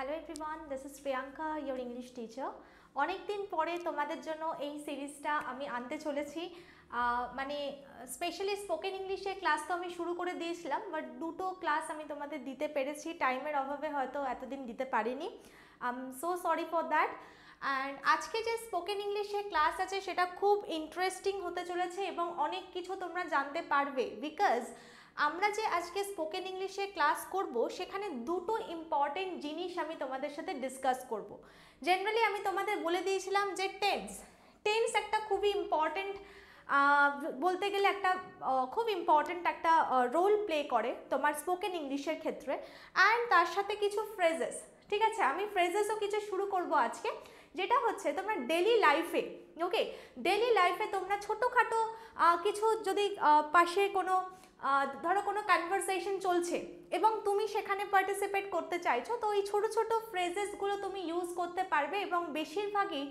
Hello everyone this is Priyanka your English teacher অনেক দিন পরে তোমাদের জন্য এই সিরিজটা আমি আনতে চলেছি মানে স্পেশালি স্পোকেন ইংলিশে ক্লাস তো আমি শুরু করে দিয়েছিলাম বাট দুটো ক্লাস আমি তোমাদের দিতে পেরেছি টাইমের অভাবে হয়তো এতদিন দিতে পারিনি I'm so sorry for that and আজকে যে স্পোকেন ইংলিশে ক্লাস আছে সেটা খুব ইন্টারেস্টিং হতে চলেছে এবং অনেক কিছু তোমরা জানতে পারবে বিকজ আমরা যে আজকে স্পোকেন ইংলিশে ক্লাস করব সেখানে দুটো ইম্পর্টেন্ট জিনিস আমি তোমাদের সাথে ডিসকাস করব। জেনারেলি আমি তোমাদের বলে দিয়েছিলাম যে টেন্স টেন্স একটা খুবই ইম্পর্টেন্ট বলতে গেলে একটা খুব ইম্পর্ট্যান্ট একটা রোল প্লে করে তোমার স্পোকেন ইংলিশের ক্ষেত্রে অ্যান্ড তার সাথে কিছু ফ্রেজেস ঠিক আছে আমি ফ্রেজেসও কিছু শুরু করব আজকে যেটা হচ্ছে তোমরা ডেলি লাইফে ওকে ডেলি লাইফে তোমরা ছোটোখাটো কিছু যদি পাশে কোনো ধরো কোনো কনভারসেশন চলছে এবং তুমি সেখানে পার্টিসিপেট করতে চাইছো তো এই ছোটো ছোটো ফ্রেজেসগুলো তুমি ইউজ করতে পারবে এবং বেশিরভাগই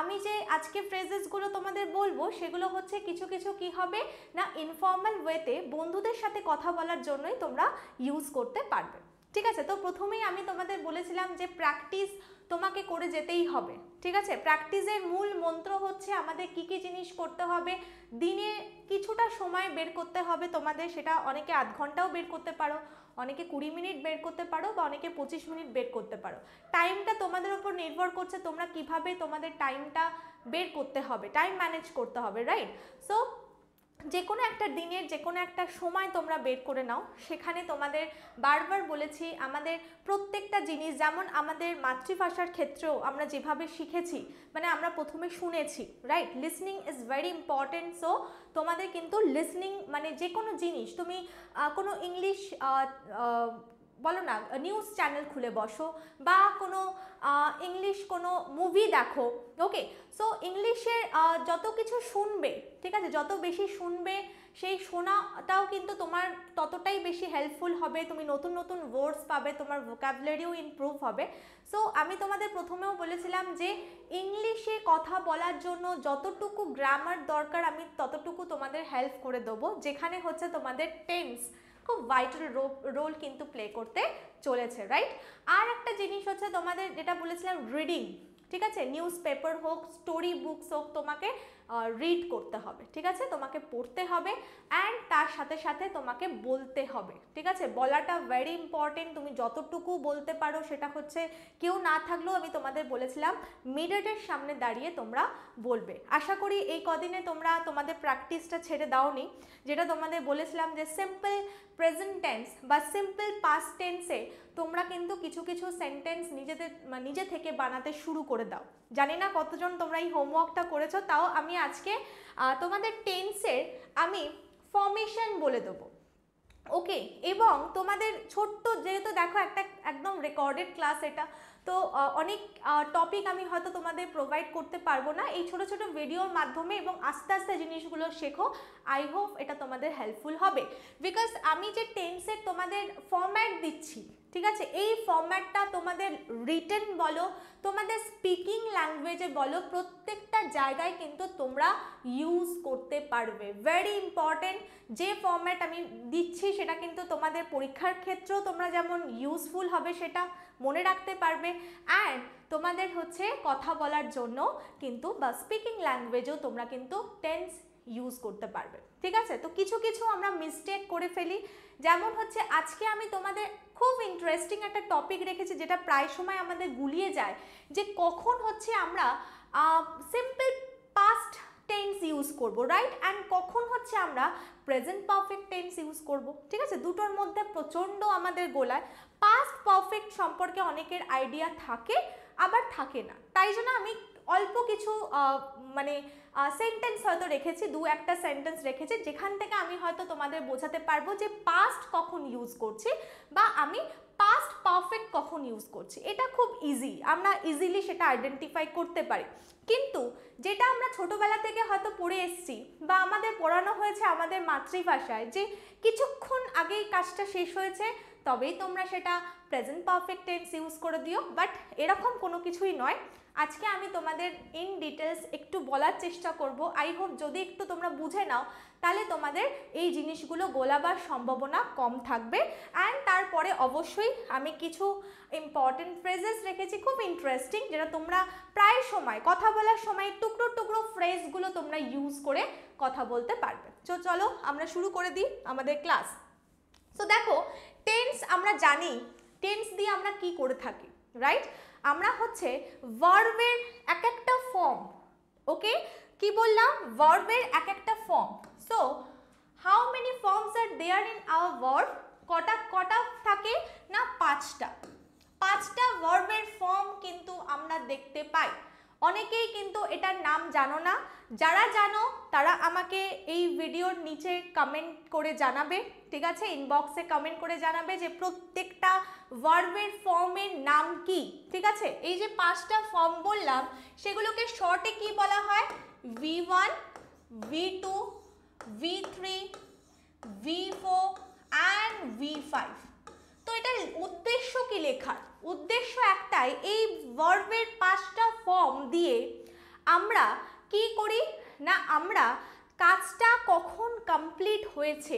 আমি যে আজকে ফ্রেজেসগুলো তোমাদের বলবো সেগুলো হচ্ছে কিছু কিছু কি হবে না ইনফর্মাল ওয়েতে বন্ধুদের সাথে কথা বলার জন্যই তোমরা ইউজ করতে পারবে ঠিক আছে তো প্রথমেই আমি তোমাদের বলেছিলাম যে প্র্যাকটিস তোমাকে করে যেতেই হবে ঠিক আছে প্র্যাকটিসের মূল মন্ত্র হচ্ছে আমাদের কি কি জিনিস করতে হবে দিনে কিছুটা সময় বের করতে হবে তোমাদের সেটা অনেকে আধ ঘন্টাও বের করতে পারো অনেকে কুড়ি মিনিট বের করতে পারো বা অনেকে পঁচিশ মিনিট বের করতে পারো টাইমটা তোমাদের ওপর নির্ভর করছে তোমরা কিভাবে তোমাদের টাইমটা বের করতে হবে টাইম ম্যানেজ করতে হবে রাইট সো যে কোনো একটা দিনের যে কোনো একটা সময় তোমরা বের করে নাও সেখানে তোমাদের বারবার বলেছি আমাদের প্রত্যেকটা জিনিস যেমন আমাদের মাতৃভাষার ক্ষেত্রেও আমরা যেভাবে শিখেছি মানে আমরা প্রথমে শুনেছি right listening is very important so তোমাদের কিন্তু লিসনিং মানে যে কোনো জিনিস তুমি কোনো ইংলিশ বলো না নিউজ চ্যানেল খুলে বসো বা কোনো ইংলিশ কোনো মুভি দেখো ওকে সো ইংলিশের যত কিছু শুনবে ঠিক আছে যত বেশি শুনবে সেই শোনাটাও কিন্তু তোমার ততটাই বেশি হেল্পফুল হবে তুমি নতুন নতুন ওয়ার্ডস পাবে তোমার ভোকাবুলারিও ইমপ্রুভ হবে সো আমি তোমাদের প্রথমেও বলেছিলাম যে ইংলিশে কথা বলার জন্য যতটুকু গ্রামার দরকার আমি ততটুকু তোমাদের হেল্প করে দেবো যেখানে হচ্ছে তোমাদের টেন্স খুব ভাইটাল রোল কিন্তু প্লে করতে চলেছে রাইট আর একটা জিনিস হচ্ছে তোমাদের যেটা বলেছিলাম রিডিং ঠিক আছে নিউজ পেপার হোক স্টোরি বুকস হোক তোমাকে রিড করতে হবে ঠিক আছে তোমাকে পড়তে হবে অ্যান্ড তার সাথে সাথে তোমাকে বলতে হবে ঠিক আছে বলাটা ভেরি ইম্পর্টেন্ট তুমি যতটুকু বলতে পারো সেটা হচ্ছে কেউ না থাকলেও আমি তোমাদের বলেছিলাম মিডেটের সামনে দাঁড়িয়ে তোমরা বলবে আশা করি এই কদিনে তোমরা তোমাদের প্র্যাকটিসটা ছেড়ে দাওনি যেটা তোমাদের বলেছিলাম যে সিম্পল প্রেজেন্ট টেন্স বা সিম্পল পাস্ট টেন্সে তোমরা কিন্তু কিছু কিছু সেন্টেন্স নিজেদের মানে নিজে থেকে বানাতে শুরু করে দাও জানি না কতজন তোমরা এই হোমওয়ার্কটা করেছো তাও আমি আমি আজকে তোমাদের টেন্সের আমি ফর্মেশন বলে দেবো ওকে এবং তোমাদের ছোট্ট যেহেতু দেখো একটা একদম রেকর্ডেড ক্লাস এটা তো অনেক টপিক আমি হয়তো তোমাদের প্রোভাইড করতে পারবো না এই ছোট ছোট ভিডিওর মাধ্যমে এবং আস্তে আস্তে জিনিসগুলো শেখো আই হোপ এটা তোমাদের হেল্পফুল হবে বিকজ আমি যে টেন্সের তোমাদের ফর্ম্যাট দিচ্ছি ঠিক আছে এই ফর্ম্যাটটা তোমাদের রিটেন বলো তোমাদের স্পিকিং ল্যাঙ্গুয়েজে বলো প্রত্যেকটা জায়গায় কিন্তু তোমরা ইউজ করতে পারবে ভেরি ইম্পর্টেন্ট যে ফর্ম্যাট আমি দিচ্ছি সেটা কিন্তু তোমাদের পরীক্ষার ক্ষেত্রেও তোমরা যেমন ইউজফুল হবে সেটা মনে রাখতে পারবে অ্যান্ড তোমাদের হচ্ছে কথা বলার জন্য কিন্তু বা স্পিকিং ল্যাঙ্গুয়েজেও তোমরা কিন্তু টেন্স ইউজ করতে পারবে ঠিক আছে তো কিছু কিছু আমরা মিস্টেক করে ফেলি যেমন হচ্ছে আজকে আমি তোমাদের খুব ইন্টারেস্টিং একটা টপিক রেখেছি যেটা প্রায় সময় আমাদের গুলিয়ে যায় যে কখন হচ্ছে আমরা সিম্পল পাস্ট টেন্স ইউজ করব রাইট অ্যান্ড কখন হচ্ছে আমরা প্রেজেন্ট পারফেক্ট টেন্স ইউজ করব ঠিক আছে দুটোর মধ্যে প্রচণ্ড আমাদের গোলায় পাস্ট পারফেক্ট সম্পর্কে অনেকের আইডিয়া থাকে আবার থাকে না তাই জন্য আমি অল্প কিছু মানে সেন্টেন্স হয়তো রেখেছি দু একটা সেন্টেন্স রেখেছি যেখান থেকে আমি হয়তো তোমাদের বোঝাতে পারবো যে পাস্ট কখন ইউজ করছি বা আমি পাস্ট পারফেক্ট কখন ইউজ করছি এটা খুব ইজি আমরা ইজিলি সেটা আইডেন্টিফাই করতে পারি কিন্তু যেটা আমরা ছোটোবেলা থেকে হয়তো পড়ে এসছি বা আমাদের পড়ানো হয়েছে আমাদের মাতৃভাষায় যে কিছুক্ষণ আগেই কাজটা শেষ হয়েছে তবেই তোমরা সেটা প্রেজেন্ট পারফেক্ট টেন্স ইউজ করে দিও বাট এরকম কোনো কিছুই নয় আজকে আমি তোমাদের ইন ডিটেলস একটু বলার চেষ্টা করব আই হোপ যদি একটু তোমরা বুঝে নাও তাহলে তোমাদের এই জিনিসগুলো গোলাবার সম্ভাবনা কম থাকবে অ্যান্ড তারপরে অবশ্যই আমি কিছু ইম্পর্টেন্ট ফ্রেজেস রেখেছি খুব ইন্টারেস্টিং যেটা তোমরা প্রায় সময় কথা বলার সময় টুকরো টুকরো ফ্রেজগুলো তোমরা ইউজ করে কথা বলতে পারবে তো চলো আমরা শুরু করে দিই আমাদের ক্লাস তো দেখো টেন্স আমরা জানি টেন্স দিয়ে আমরা কি করে থাকি রাইট আমরা হচ্ছে ভার্বের এক একটা ফর্ম ওকে কি বললাম ভার্বের এক একটা form so how many forms are there in our verb কটা কটা থাকে না পাঁচটা পাঁচটা ভার্বের ফর্ম কিন্তু আমরা দেখতে পাই অনেকেই কিন্তু এটার নাম জানো না যারা জানো তারা আমাকে এই ভিডিওর নিচে কমেন্ট করে জানাবে ঠিক আছে ইনবক্সে কমেন্ট করে জানাবে যে প্রত্যেকটা ভার্বের ফর্মের নাম কি ঠিক আছে এই যে পাঁচটা ফর্ম বললাম সেগুলোকে শর্টে কি বলা হয় V one V two V three V four and V five তো এটার উদ্দেশ্য কি লেখার উদ্দেশ্য একটাই এই ভার্বের পাঁচটা ফর্ম দিয়ে আমরা কি করি না আমরা কাজটা কখন কমপ্লিট হয়েছে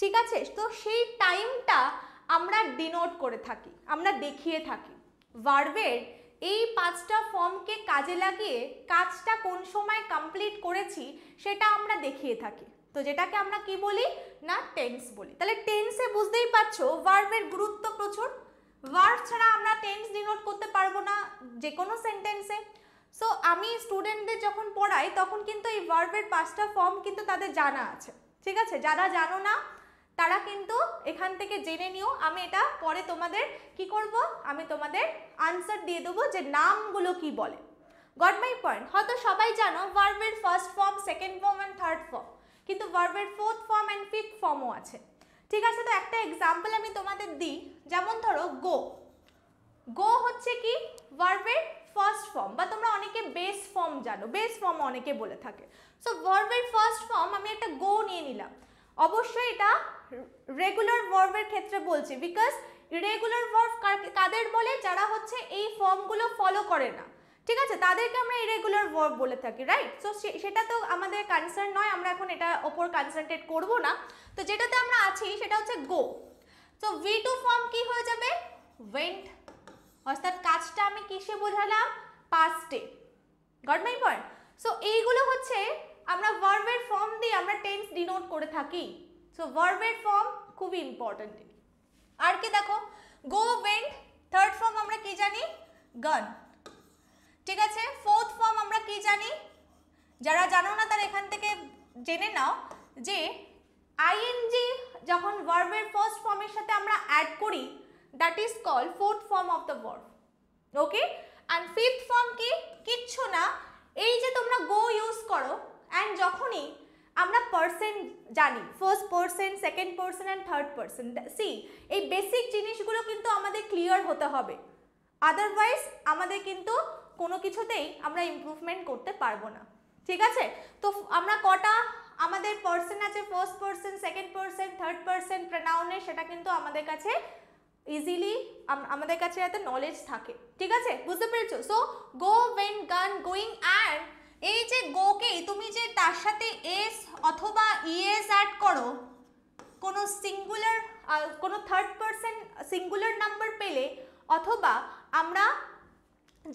ঠিক আছে তো সেই টাইমটা আমরা ডিনোট করে থাকি আমরা দেখিয়ে থাকি ভার্বের এই পাঁচটা ফর্মকে কাজে লাগিয়ে কাজটা কোন সময় কমপ্লিট করেছি সেটা আমরা দেখিয়ে থাকি তো যেটাকে আমরা কি বলি না টেন্স বলি তাহলে টেন্সে বুঝতেই পারছো ভার্বের গুরুত্ব প্রচুর ভার্ব ছাড়া আমরা টেন্স ডিনোট করতে পারবো না যে কোনো সেন্টেন্সে সো আমি স্টুডেন্টদের যখন পড়াই তখন কিন্তু এই ভার্বের পাঁচটা ফর্ম কিন্তু তাদের জানা আছে ঠিক আছে যারা জানো না তারা কিন্তু এখান থেকে জেনে নিও আমি এটা পরে তোমাদের কি করব আমি তোমাদের আনসার দিয়ে দেবো যে নামগুলো কি বলে গট মাই পয়েন্ট হয়তো সবাই জানো ভার্বের first form second form and third form কিন্তু ভার্বের ফোর্থ ফর্ম অ্যান্ড ফিফথ ফর্মও আছে ঠিক আছে তো একটা এক্সাম্পল আমি তোমাদের দিই যেমন ধরো গো গো হচ্ছে কি ভার্বের ফার্স্ট ফর্ম বা তোমরা অনেকে বেস ফর্ম জানো বেস ফর্ম অনেকে বলে থাকে সো ভার্বের ফার্স্ট ফর্ম আমি একটা গো নিয়ে নিলাম অবশ্যই এটা রেগুলার ভার্বের ক্ষেত্রে বলছি বিকজ রেগুলার ভার্ব কাদের বলে যারা হচ্ছে এই ফর্মগুলো ফলো করে না ঠিক আছে তাদেরকে আমরা ইরেগুলার ভার্ব বলে থাকি রাইট সো সেটা তো আমাদের কনসার্ন নয় আমরা এখন এটা ওপর কনসেন্ট্রেট করব না তো যেটাতে আমরা আছি সেটা হচ্ছে go so V two form কি হয়ে যাবে ওয়েন্ট অর্থাৎ কাজটা আমি কিসে বোঝালাম পাস্টে গট মাই পয়েন্ট সো এইগুলো হচ্ছে আমরা ভার্বের ফর্ম দিয়ে আমরা টেন্স ডিনোট করে থাকি সো ভার্বের ফর্ম খুবই ইম্পর্ট্যান্ট আর কি দেখো গো ওয়েন্ট থার্ড ফর্ম আমরা কি জানি গান ঠিক আছে ফোর্থ ফর্ম আমরা কি জানি যারা জানো না তারা এখান থেকে জেনে নাও যে আইএনজি যখন ভার্বের ফার্স্ট ফর্মের সাথে আমরা অ্যাড করি that is call fourth form of the verb okay and fifth form কি কিচ্ছু না এই যে তোমরা গো ইউজ করো অ্যান্ড যখনই আমরা পার্সেন্ট জানি first percent second percent and third percent see এই বেসিক জিনিসগুলো কিন্তু আমাদের ক্লিয়ার হতে হবে আদারওয়াইজ আমাদের কিন্তু কোনো কিছুতেই আমরা ইম্প্রুভমেন্ট করতে পারবো না ঠিক আছে তো আমরা কটা আমাদের পার্সন আছে first person second person third person প্রনাউনে সেটা কিন্তু আমাদের কাছে ইজিলি আমাদের কাছে এত নলেজ থাকে ঠিক আছে বুঝতে পেরেছো so go went gone going and এই যে গোকে তুমি যে তার সাথে এস অথবা ইএস অ্যাড করো কোনো সিঙ্গুলার কোনো থার্ড পার্সন সিঙ্গুলার নাম্বার পেলে অথবা আমরা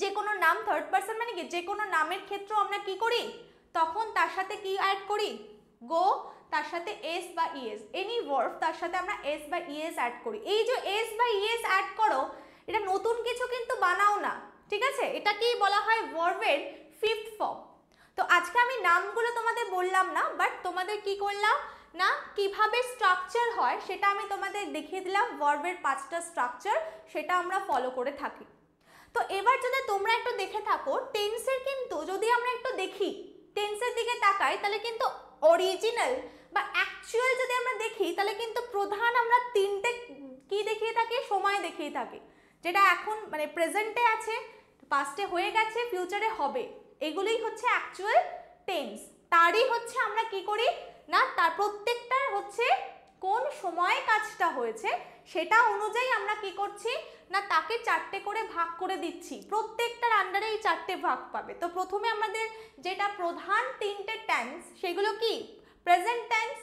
যে কোনো নাম থার্ড পার্সন মানে কি যে কোনো নামের ক্ষেত্রেও আমরা কি করি তখন তার সাথে কি অ্যাড করি গো তার সাথে এস বা ইএস এনি ওয়ার্ফ তার সাথে আমরা এস বা ইএস অ্যাড করি এই যে এস বা ইএস অ্যাড করো এটা নতুন কিছু কিন্তু বানাও না ঠিক আছে এটাকেই বলা হয় ওয়ার্ভের ফিফথ ফর্ম তো আজকে আমি নামগুলো তোমাদের বললাম না বাট তোমাদের কি করলাম না কিভাবে স্ট্রাকচার হয় সেটা আমি তোমাদের দেখিয়ে দিলাম ওয়ার্ভের পাঁচটা স্ট্রাকচার সেটা আমরা ফলো করে থাকি তো এবার যদি তোমরা একটু দেখে থাকো টেন্সের কিন্তু যদি আমরা একটু দেখি টেন্সের দিকে তাকাই তাহলে কিন্তু অরিজিনাল বা অ্যাকচুয়াল যদি আমরা দেখি তাহলে কিন্তু প্রধান আমরা তিনটে কি দেখিয়ে থাকি সময় দেখিয়ে থাকি যেটা এখন মানে প্রেজেন্টে আছে পাস্টে হয়ে গেছে ফিউচারে হবে এগুলোই হচ্ছে অ্যাকচুয়াল টেন্স তারই হচ্ছে আমরা কি করি না তার প্রত্যেকটার হচ্ছে কোন সময় কাজটা হয়েছে সেটা অনুযায়ী আমরা কি করছি না তাকে চারটে করে ভাগ করে দিচ্ছি প্রত্যেকটার আন্ডারে এই চারটে ভাগ পাবে তো প্রথমে আমাদের যেটা প্রধান তিনটে ট্যান্স সেগুলো কি present tense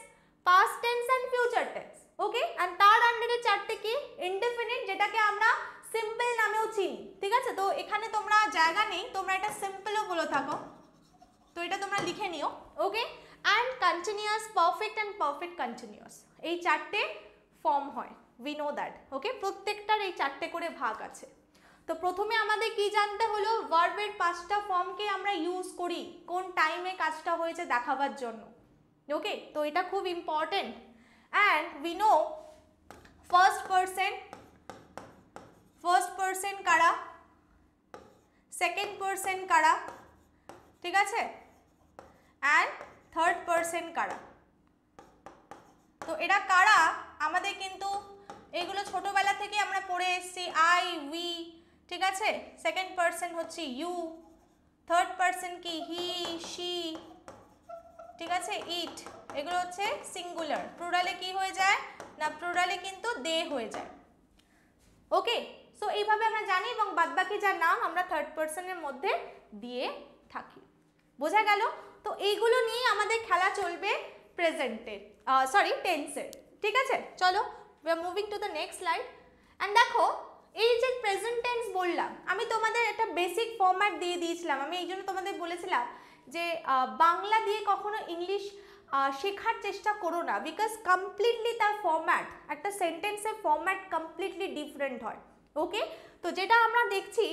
past tense and future tense okay and তার আন্ডারে চারটে কি ইনডিফিনিট যেটাকে আমরা সিম্পল নামেও চিনি ঠিক আছে তো এখানে তোমরা জায়গা নেই তোমরা এটা সিম্পলও বলে থাকো তো এটা তোমরা লিখে নিও okay and continuous perfect and perfect continuous এই চারটে ফর্ম হয় উই নো দ্যাট ওকে প্রত্যেকটার এই চারটে করে ভাগ আছে তো প্রথমে আমাদের কি জানতে হলো ভার্বের পাঁচটা ফর্মকে আমরা ইউজ করি কোন টাইমে কাজটা হয়েছে দেখাবার জন্য ওকে তো এটা খুব important and we know first person first person কারা সেকেন্ড পার্সন কারা ঠিক আছে অ্যান্ড থার্ড পার্সন কারা তো এরা কারা আমাদের কিন্তু এইগুলো ছোটোবেলা থেকে আমরা পড়ে এসেছি আই উই ঠিক আছে সেকেন্ড পার্সন হচ্ছে ইউ থার্ড পার্সন কি হি শি ঠিক আছে ইট এগুলো হচ্ছে সিঙ্গুলার প্রোডালে কি হয়ে যায় না প্রোডালে কিন্তু দে হয়ে যায় ওকে সো এইভাবে আমরা জানি এবং বাদবাকি যার নাম আমরা থার্ড পার্সনের মধ্যে দিয়ে থাকি বোঝা গেল তো এইগুলো নিয়েই আমাদের খেলা চলবে প্রেজেন্টে সরি টেন্সের ঠিক আছে চলো we are moving to the next slide and দেখো এই যে প্রেজেন্ট টেন্স বললাম আমি তোমাদের একটা বেসিক ফরম্যাট দিয়ে দিয়েছিলাম আমি এই জন্য তোমাদের বলেছিলাম যে বাংলা দিয়ে কখনো ইংলিশ শেখার চেষ্টা করো না বিকজ কমপ্লিটলি তার ফর্ম্যাট একটা সেন্টেন্সের ফর্ম্যাট কমপ্লিটলি ডিফারেন্ট হয় ওকে তো যেটা আমরা দেখছি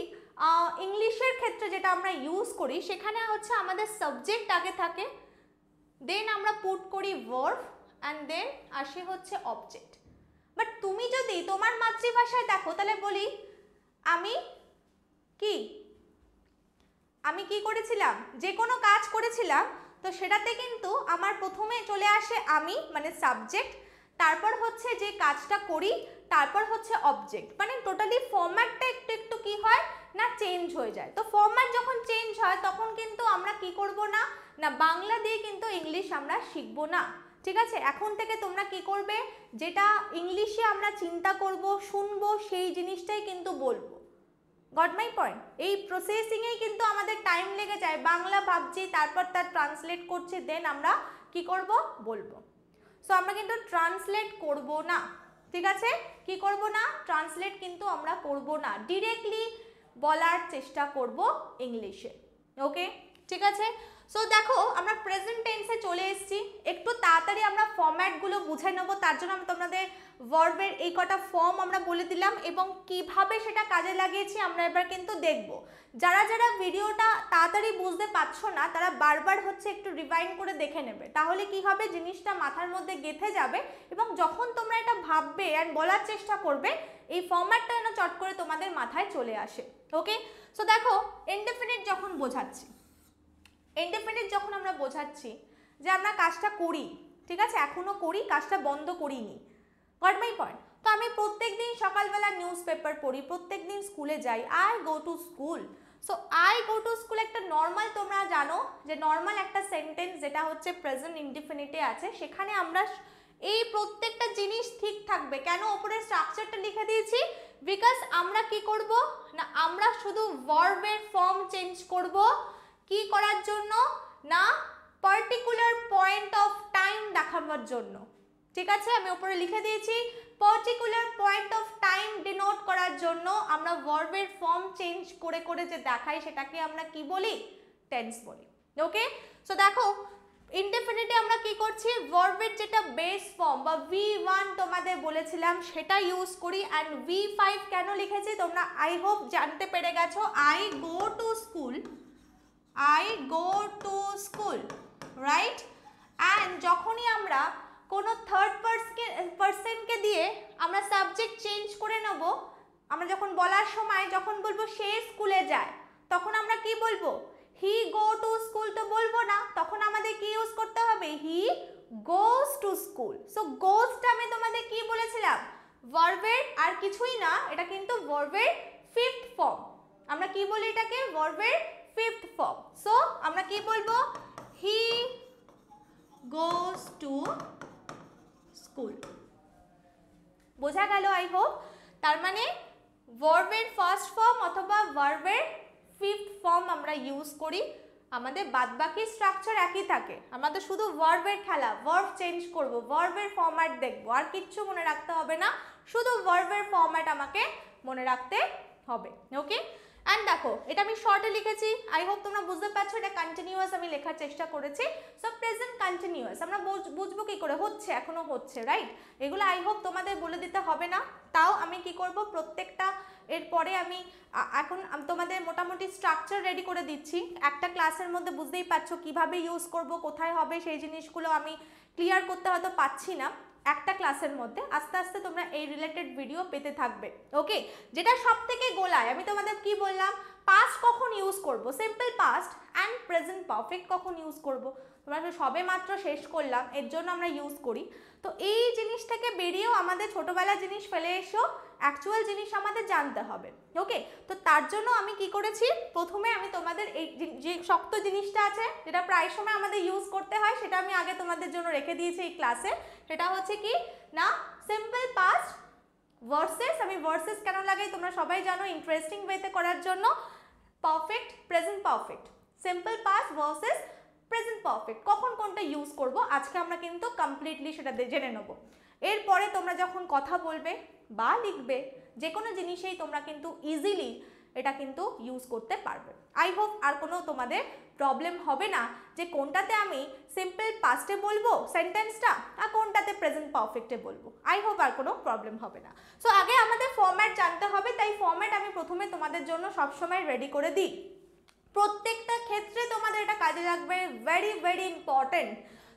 ইংলিশের ক্ষেত্রে যেটা আমরা ইউজ করি সেখানে হচ্ছে আমাদের সাবজেক্ট আগে থাকে দেন আমরা পুট করি ওয়ার্ফ অ্যান্ড দেন আসে হচ্ছে অবজেক্ট যদি তোমার মাতৃভাষায় দেখো তাহলে বলি আমি কি আমি কি করেছিলাম যে কোনো কাজ করেছিলাম তো সেটাতে কিন্তু আমার প্রথমে চলে আসে আমি মানে সাবজেক্ট তারপর হচ্ছে যে কাজটা করি তারপর হচ্ছে অবজেক্ট মানে টোটালি ফর্ম্যাটটা একটু একটু কি হয় না চেঞ্জ হয়ে যায় তো ফর্ম্যাট যখন চেঞ্জ হয় তখন কিন্তু আমরা কি করব না না বাংলা দিয়ে কিন্তু ইংলিশ আমরা শিখবো না ঠিক আছে এখন থেকে তোমরা কি করবে যেটা ইংলিশে আমরা চিন্তা করব শুনবো সেই জিনিসটাই কিন্তু বলবো গট মাই পয়েন্ট এই প্রসেসিংয়েই কিন্তু আমাদের টাইম লেগে যায় বাংলা ভাবছি তারপর তার ট্রান্সলেট করছে দেন আমরা কি করব বলবো সো আমরা কিন্তু ট্রান্সলেট করব না ঠিক আছে কি করব না ট্রান্সলেট কিন্তু আমরা করব না ডিরেক্টলি বলার চেষ্টা করব ইংলিশে ওকে ঠিক আছে সো দেখো আমরা প্রেজেন্ট টেন্সে চলে এসেছি একটু তাড়াতাড়ি আমরা ফর্ম্যাটগুলো বুঝে নেবো তার জন্য আমি তোমাদের ভার্বের এই কটা ফর্ম আমরা বলে দিলাম এবং কিভাবে সেটা কাজে লাগিয়েছি আমরা এবার কিন্তু দেখব যারা যারা ভিডিওটা তাড়াতাড়ি বুঝতে পারছো না তারা বারবার হচ্ছে একটু রিভাইন্ড করে দেখে নেবে তাহলে কি হবে জিনিসটা মাথার মধ্যে গেঁথে যাবে এবং যখন তোমরা এটা ভাববে অ্যান্ড বলার চেষ্টা করবে এই ফর্ম্যাটটা যেন চট করে তোমাদের মাথায় চলে আসে ওকে সো দেখো ইনডেফিনিট যখন বোঝাচ্ছি ইন্ডিপেন্ডেন্ট যখন আমরা বোঝাচ্ছি যে আমরা কাজটা করি ঠিক আছে এখনও করি কাজটা বন্ধ করিনি গট মাই পয়েন্ট তো আমি প্রত্যেক দিন সকালবেলা নিউজ পেপার পড়ি প্রত্যেক দিন স্কুলে যাই I go to school so I go to school একটা নর্মাল তোমরা জানো যে নর্মাল একটা সেন্টেন্স যেটা হচ্ছে প্রেজেন্ট ইনডিফিনিটে আছে সেখানে আমরা এই প্রত্যেকটা জিনিস ঠিক থাকবে কেন ওপরের স্ট্রাকচারটা লিখে দিয়েছি বিকজ আমরা কি করব না আমরা শুধু ভার্বের ফর্ম চেঞ্জ করব কি করার জন্য না পার্টিকুলার পয়েন্ট অফ টাইম দেখাবার জন্য ঠিক আছে আমি উপরে লিখে দিয়েছি particular point of time denote করার জন্য আমরা ভার্বের ফর্ম চেঞ্জ করে করে যে দেখাই সেটাকে আমরা কি বলি টেন্স বলি ওকে সো দেখো ইনডেফিনিটে আমরা কি করছি ভার্বের যেটা বেস ফর্ম বা ভি ওয়ান তোমাদের বলেছিলাম সেটা ইউজ করি অ্যান্ড ভি ফাইভ কেন লিখেছি তোমরা আই হোপ জানতে পেরে গেছো I go to school I go to school right and যখনই আমরা কোনো থার্ড পার্সকে পার্সনকে দিয়ে আমরা সাবজেক্ট চেঞ্জ করে নেব আমরা যখন বলার সময় যখন বলবো সে স্কুলে যায় তখন আমরা কি বলবো হি গো টু স্কুল তো বলবো না তখন আমাদের কি ইউজ করতে হবে he goes to school so গোজটা আমি তোমাদের কি বলেছিলাম ভার্বের আর কিছুই না এটা কিন্তু ভার্বের ফিফথ ফর্ম আমরা কি বলি এটাকে ভার্বের ফিফথ ফর্ম সো আমরা কি বলবো হি গোস টু স্কুল বোঝা গেল আই হোপ তার মানে ভার্বের ফার্স্ট ফর্ম অথবা ভার্বের ফিফথ ফর্ম আমরা ইউজ করি আমাদের বাদবাকি স্ট্রাকচার একই থাকে আমাদের তো শুধু ভার্বের খেলা ভার্ব চেঞ্জ করব ভার্বের ফর্ম্যাট দেখব আর কিচ্ছু মনে রাখতে হবে না শুধু ভার্বের ফর্ম্যাট আমাকে মনে রাখতে হবে ওকে অ্যান্ড দেখো এটা আমি শর্টে লিখেছি আই হোপ তোমরা বুঝতে পারছো এটা কন্টিনিউয়াস আমি লেখার চেষ্টা করেছি সো প্রেজেন্ট কন্টিনিউয়াস আমরা বুঝবো কী করে হচ্ছে এখনও হচ্ছে রাইট এগুলো আই হোপ তোমাদের বলে দিতে হবে না তাও আমি কি করব প্রত্যেকটা এরপরে আমি এখন তোমাদের মোটামুটি স্ট্রাকচার রেডি করে দিচ্ছি একটা ক্লাসের মধ্যে বুঝতেই পারছো কিভাবে ইউজ করব কোথায় হবে সেই জিনিসগুলো আমি ক্লিয়ার করতে হয়তো পাচ্ছি না একটা ক্লাসের মধ্যে আস্তে আস্তে তোমরা এই রিলেটেড ভিডিও পেতে থাকবে ওকে যেটা সব থেকে গোলায় আমি তোমাদের কি বললাম পাস্ট কখন ইউজ করব simple past and present perfect কখন ইউজ করব তোমরা তো সবে মাত্র শেষ করলাম এর জন্য আমরা ইউজ করি তো এই জিনিসটাকে বেরিয়েও আমাদের ছোটোবেলা জিনিস ফেলে এসেও অ্যাকচুয়াল জিনিস আমাদের জানতে হবে ওকে তো তার জন্য আমি কি করেছি প্রথমে আমি তোমাদের এই যে শক্ত জিনিসটা আছে যেটা প্রায় সময় আমাদের ইউজ করতে হয় সেটা আমি আগে তোমাদের জন্য রেখে দিয়েছি এই ক্লাসে সেটা হচ্ছে কি না সিম্পল পাস্ট ভার্সেস আমি ভার্সেস কেন লাগাই তোমরা সবাই জানো ইন্টারেস্টিং ওয়েতে করার জন্য perfect present perfect simple past versus present perfect কখন কোনটা ইউজ করব আজকে আমরা কিন্তু কমপ্লিটলি সেটা জেনে নেব এরপরে তোমরা যখন কথা বলবে বা লিখবে যে কোনো জিনিসেই তোমরা কিন্তু ইজিলি এটা কিন্তু ইউজ করতে পারবে আই হোপ আর কোনো তোমাদের প্রবলেম হবে না যে কোনটাতে আমি সিম্পল পাস্টে বলবো সেন্টেন্সটা আর কোনটাতে প্রেজেন্ট পারফেক্টে বলবো আই হোপ আর কোনো প্রবলেম হবে না সো আগে আমাদের ফর্ম্যাট জানতে হবে তাই ফর্ম্যাট আমি প্রথমে তোমাদের জন্য সবসময় রেডি করে দিই প্রত্যেকটা ক্ষেত্রে তোমাদের এটা কাজে লাগবে ভেরি ভেরি ইম্পর্টেন্ট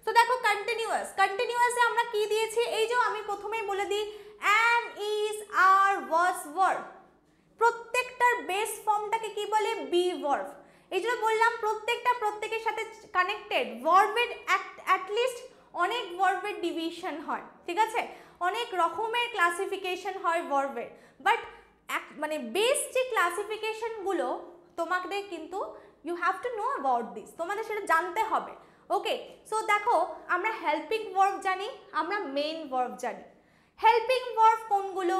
তো দেখো কন্টিনিউয়াস কন্টিনিউয়াসে আমরা কি দিয়েছি এই যে আমি প্রথমেই বলে দিই অ্যান ইজ আর ওয়াজ ওয়ার্ভ প্রত্যেকটার বেস ফর্মটাকে কি বলে বি ওয়ার্ভ এই জন্য বললাম প্রত্যেকটা প্রত্যেকের সাথে কানেক্টেড ওয়ার্ভের অ্যাটলিস্ট অনেক ওয়ার্ভের ডিভিশন হয় ঠিক আছে অনেক রকমের ক্লাসিফিকেশন হয় ওয়ার্ভের বাট মানে বেস যে ক্লাসিফিকেশনগুলো তোমাকে কিন্তু you have to know about this তোমাদের সেটা জানতে হবে ওকে সো দেখো আমরা হেল্পিং ওয়ার্ক জানি আমরা মেইন ওয়ার্ক জানি হেল্পিং ওয়ার্ক কোনগুলো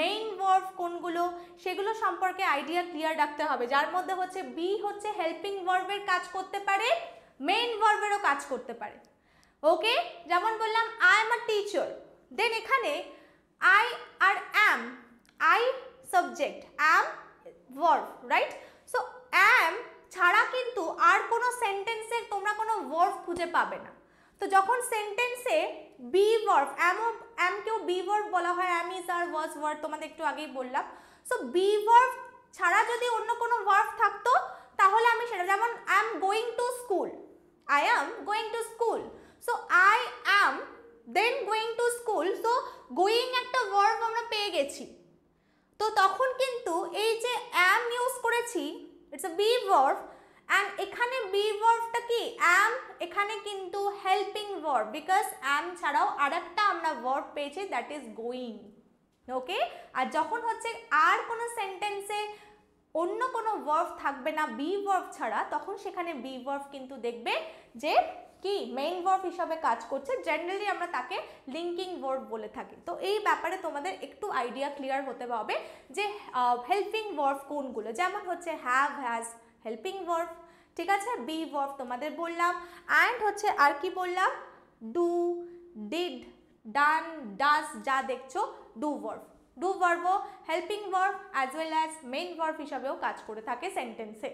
মেইন ওয়ার্ক কোনগুলো সেগুলো সম্পর্কে আইডিয়া ক্লিয়ার রাখতে হবে যার মধ্যে হচ্ছে বি হচ্ছে হেল্পিং ওয়ার্কের কাজ করতে পারে মেইন ওয়ার্কেরও কাজ করতে পারে ওকে যেমন বললাম I am a teacher then এখানে I are am I subject am verb right am ছাড়া কিন্তু আর কোনো সেন্টেন্সে তোমরা কোনো ওয়ার্ফ খুঁজে পাবে না তো যখন সেন্টেন্সে বি ওয়ার্ফ অ্যামও অ্যামকেও বি ওয়ার্ফ বলা হয় am is R was word তোমাদের একটু আগেই বললাম সো বি ওয়ার্ফ ছাড়া যদি অন্য কোনো ওয়ার্ফ থাকতো তাহলে আমি সেটা যেমন I am going to school I am going to school so I am then going to school so going একটা ওয়ার্ব আমরা পেয়ে গেছি তো তখন কিন্তু এই যে অ্যাম ইউজ করেছি it's a be verb and এখানে বি ভার্ভটা কি অ্যাম এখানে কিন্তু হেল্পিং ওয়ার্ভ বিকজ অ্যাম ছাড়াও আর একটা আমরা ভার্ভ পেয়েছি দ্যাট ইজ গোয়িং ওকে আর যখন হচ্ছে আর কোনো সেন্টেন্সে অন্য কোনো ভার্ভ থাকবে না বি ভার্ভ ছাড়া তখন সেখানে বি ভার্ভ কিন্তু দেখবে যে কি মেইন ভার্ব হিসাবে কাজ করছে জেনারেলি আমরা তাকে লিঙ্কিং ভার্ব বলে থাকি তো এই ব্যাপারে তোমাদের একটু আইডিয়া ক্লিয়ার হতে হবে যে হেল্পিং ভার্ব কোনগুলো যেমন হচ্ছে হ্যাভ হ্যাজ হেল্পিং ভার্ব ঠিক আছে বি ভার্ব তোমাদের বললাম অ্যান্ড হচ্ছে আর কি বললাম ডু ডিড ডান ডাস যা দেখছো ডু ভার্ব ডু ভার্বও helping verb as well as main verb হিসাবেও কাজ করে থাকে সেন্টেন্সে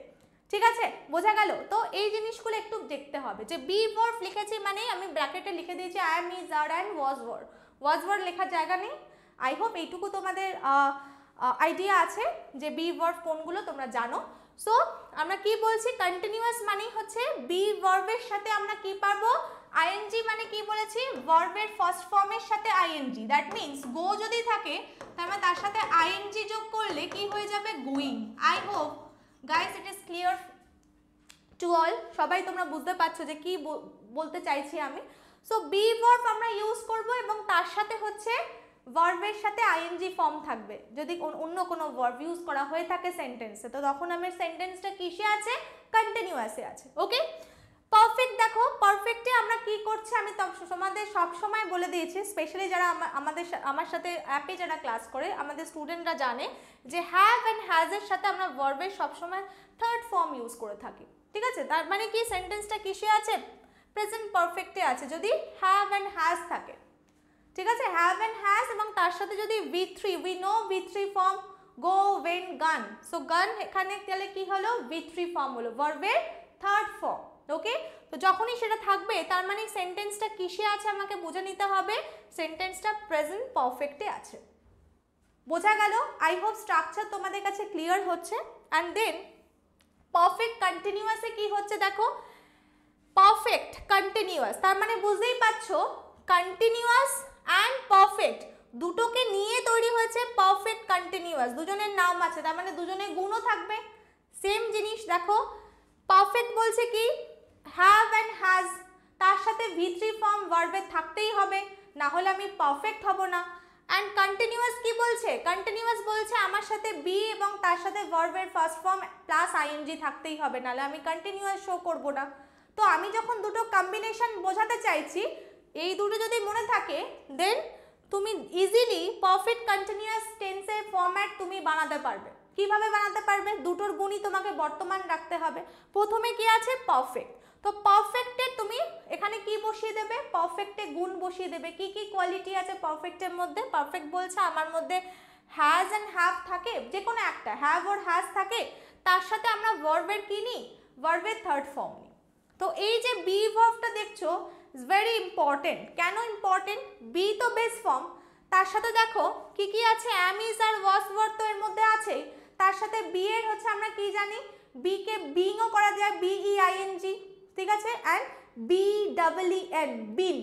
ঠিক আছে বোঝা গেল তো এই জিনিসগুলো একটু দেখতে হবে যে বি ওয়ার্ড লিখেছি মানে আমি ব্র্যাকেটে লিখে দিয়েছি I am is are and was were was were লেখার জায়গা নেই আই হোপ এইটুকু তোমাদের আইডিয়া আছে যে বি ওয়ার্ড কোনগুলো তোমরা জানো সো আমরা কি বলছি কন্টিনিউয়াস মানেই হচ্ছে বি ওয়ার্ভের সাথে আমরা কি পারবো আইএনজি মানে কি বলেছি ওয়ার্ভের ফার্স্ট ফর্মের সাথে আইএনজি দ্যাট মিন্স গো যদি থাকে তার মানে তার সাথে আইএনজি যোগ করলে কি হয়ে যাবে going I hope guys it is clear to all সবাই তোমরা বুঝতে পারছো যে কি বলতে চাইছি আমি সো বি ভার্ব আমরা ইউজ করব এবং তার সাথে হচ্ছে ভার্বের সাথে আইএনজি ফর্ম থাকবে যদি অন্য কোনো ভার্ব ইউজ করা হয়ে থাকে সেন্টেন্সে তো তখন আমার সেন্টেন্সটা কিসে আছে কন্টিনিউয়াসে আছে ওকে পারফেক্ট দেখো পারফেক্টে আমরা কি করছি আমি তোমাদের সবসময় বলে দিয়েছি স্পেশালি যারা আমাদের আমার সাথে অ্যাপে যারা ক্লাস করে আমাদের স্টুডেন্টরা জানে যে হ্যাভ অ্যান্ড হ্যাজের সাথে আমরা ভার্বের সবসময় থার্ড ফর্ম ইউজ করে থাকি ঠিক আছে তার মানে কি সেন্টেন্সটা কিসে আছে প্রেজেন্ট পারফেক্টে আছে যদি হ্যাভ অ্যান্ড হ্যাজ থাকে ঠিক আছে হ্যাভ অ্যান্ড হ্যাজ এবং তার সাথে যদি V three we know V three form go went gone so gone এখানে তাহলে কি হলো ভি থ্রি ফর্ম হলো ভার্বের থার্ড ফর্ম ওকে তো যখনই সেটা থাকবে তার মানে সেন্টেন্সটা কিসে আছে আমাকে বুঝে নিতে হবে সেন্টেন্সটা প্রেজেন্ট পারফেক্টে আছে বোঝা গেল আই হোপ স্ট্রাকচার তোমাদের কাছে ক্লিয়ার হচ্ছে অ্যান্ড দেন পারফেক্ট কন্টিনিউয়াসে কি হচ্ছে দেখো পারফেক্ট কন্টিনিউয়াস তার মানে বুঝতেই পারছো কন্টিনিউয়াস অ্যান্ড পারফেক্ট দুটোকে নিয়ে তৈরি হয়েছে পারফেক্ট কন্টিনিউয়াস দুজনের নাম আছে তার মানে দুজনের গুণও থাকবে সেম জিনিস দেখো পারফেক্ট বলছে কি হ্যাভ অ্যান্ড has তার সাথে ভিত্রি ফর্ম ভার্বে থাকতেই হবে না হলে আমি পারফেক্ট হব না অ্যান্ড কন্টিনিউয়াস কি বলছে কন্টিনিউয়াস বলছে আমার সাথে বি এবং তার সাথে ভার্বের ফার্স্ট ফর্ম প্লাস আইএনজি থাকতেই হবে নাহলে আমি কন্টিনিউয়াস শো করব না তো আমি যখন দুটো কম্বিনেশন বোঝাতে চাইছি এই দুটো যদি মনে থাকে দেন তুমি ইজিলি পারফেক্ট কন্টিনিউয়াস টেন্সের ফর্ম্যাট তুমি বানাতে পারবে কিভাবে বানাতে পারবে দুটোর গুণই তোমাকে বর্তমান রাখতে হবে প্রথমে কি আছে পারফেক্ট তো পারফেক্টে তুমি এখানে কি বসিয়ে দেবে পারফেক্টে গুণ বসিয়ে দেবে কি কি কোয়ালিটি আছে পারফেক্টের মধ্যে পারফেক্ট বলছে আমার মধ্যে হ্যাজ অ্যান্ড হ্যাভ থাকে যে কোনো একটা হ্যাভ ওর হ্যাজ থাকে তার সাথে আমরা ভার্বের কি নিই ভার্বের থার্ড ফর্ম নিই তো এই যে বি ভার্ভটা দেখছো ইজ ভেরি ইম্পর্টেন্ট কেন ইম্পর্টেন্ট বি তো বেস ফর্ম তার সাথে দেখো কি কি আছে am is R was were তো এর মধ্যে আছে তার সাথে বি এর হচ্ছে আমরা কি জানি বিকে বিংও করা যায় বিই জি ঠিক আছে and B double E N been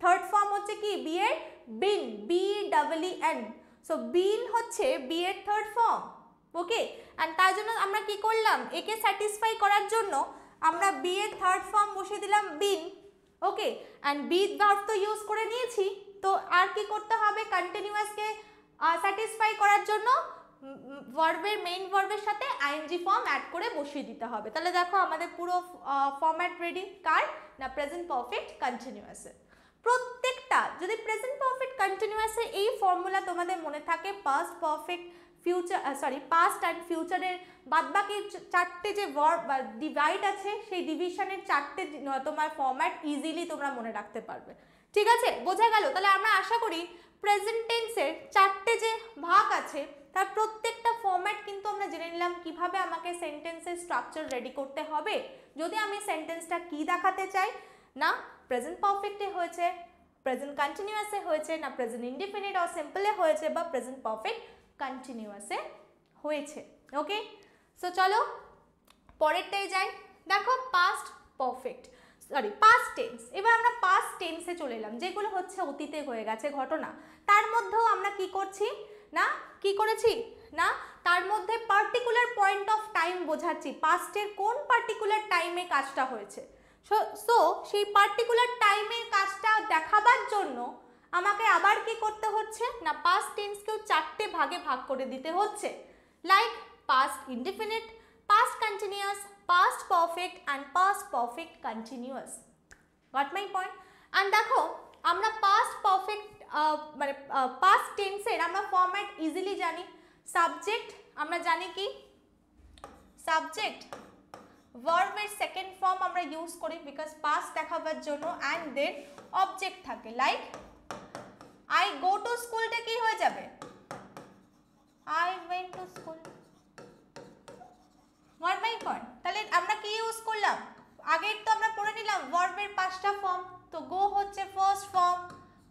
third form হচ্ছে কি বি এর been B double E N so been হচ্ছে বি এর থার্ড ফর্ম ওকে অ্যান্ড তার জন্য আমরা কি করলাম একে স্যাটিসফাই করার জন্য আমরা বি এর থার্ড ফর্ম বসিয়ে দিলাম been okay and be verb তো ইউজ করে নিয়েছি তো আর কি করতে হবে কন্টিনিউয়াসকে স্যাটিসফাই করার জন্য ভার্বের মেইন ভার্বের সাথে আইএনজি ফর্ম অ্যাড করে বসিয়ে দিতে হবে তাহলে দেখো আমাদের পুরো ফর্ম্যাট রেডি কার না প্রেজেন্ট পারফেক্ট কন্টিনিউয়াস প্রত্যেকটা যদি প্রেজেন্ট পারফেক্ট কন্টিনিউয়াসে এই ফর্মুলা তোমাদের মনে থাকে past perfect future sorry past and ফিউচারের বাদবাকি চারটে যে ভার্ব বা ডিভাইড আছে সেই ডিভিশনের চারটে তোমার ফর্ম্যাট ইজিলি তোমরা মনে রাখতে পারবে ঠিক আছে বোঝা গেল তাহলে আমরা আশা করি প্রেজেন্ট টেন্সের চারটে যে ভাগ আছে তার প্রত্যেকটা ফর্ম্যাট কিন্তু আমরা জেনে নিলাম কিভাবে আমাকে সেন্টেন্সের স্ট্রাকচার রেডি করতে হবে যদি আমি সেন্টেন্সটা কি দেখাতে চাই না প্রেজেন্ট পারফেক্টে হয়েছে প্রেজেন্ট কন্টিনিউয়াসে হয়েছে না প্রেজেন্ট ইন্ডিপেন্ডেন্ট অর সিম্পলে হয়েছে বা প্রেজেন্ট পারফেক্ট কন্টিনিউয়াসে হয়েছে ওকে সো চলো পরেরটাই যাই দেখো past perfect sorry past tense এবার আমরা পাস্ট টেন্সে চলে এলাম যেগুলো হচ্ছে অতীতে হয়ে গেছে ঘটনা তার মধ্যেও আমরা কি করছি না কি করেছি না তার মধ্যে পার্টিকুলার পয়েন্ট অফ টাইম বোঝাচ্ছি পাস্টের কোন পার্টিকুলার টাইমে কাজটা হয়েছে সো সেই পার্টিকুলার টাইমে কাজটা দেখাবার জন্য আমাকে আবার কি করতে হচ্ছে না পাস্ট টেন্সকেও চারটে ভাগে ভাগ করে দিতে হচ্ছে like past indefinite past continuous past perfect and past perfect continuous got my point and দেখো আমরা পাস্ট পারফেক্ট মানে পাস্ট টেন্সের আমরা ফর্ম্যাট ইজিলি জানি সাবজেক্ট আমরা জানি কি সাবজেক্ট ভার্বের সেকেন্ড ফর্ম আমরা ইউজ করি বিকজ পাস দেখাবার জন্য অ্যান্ড দেন অবজেক্ট থাকে লাইক আই গো টু স্কুলটা কি হয়ে যাবে I went to school got my point তাহলে আমরা কি ইউজ করলাম আগের তো আমরা পড়ে নিলাম ভার্বের পাঁচটা ফর্ম তো গো হচ্ছে ফার্স্ট ফর্ম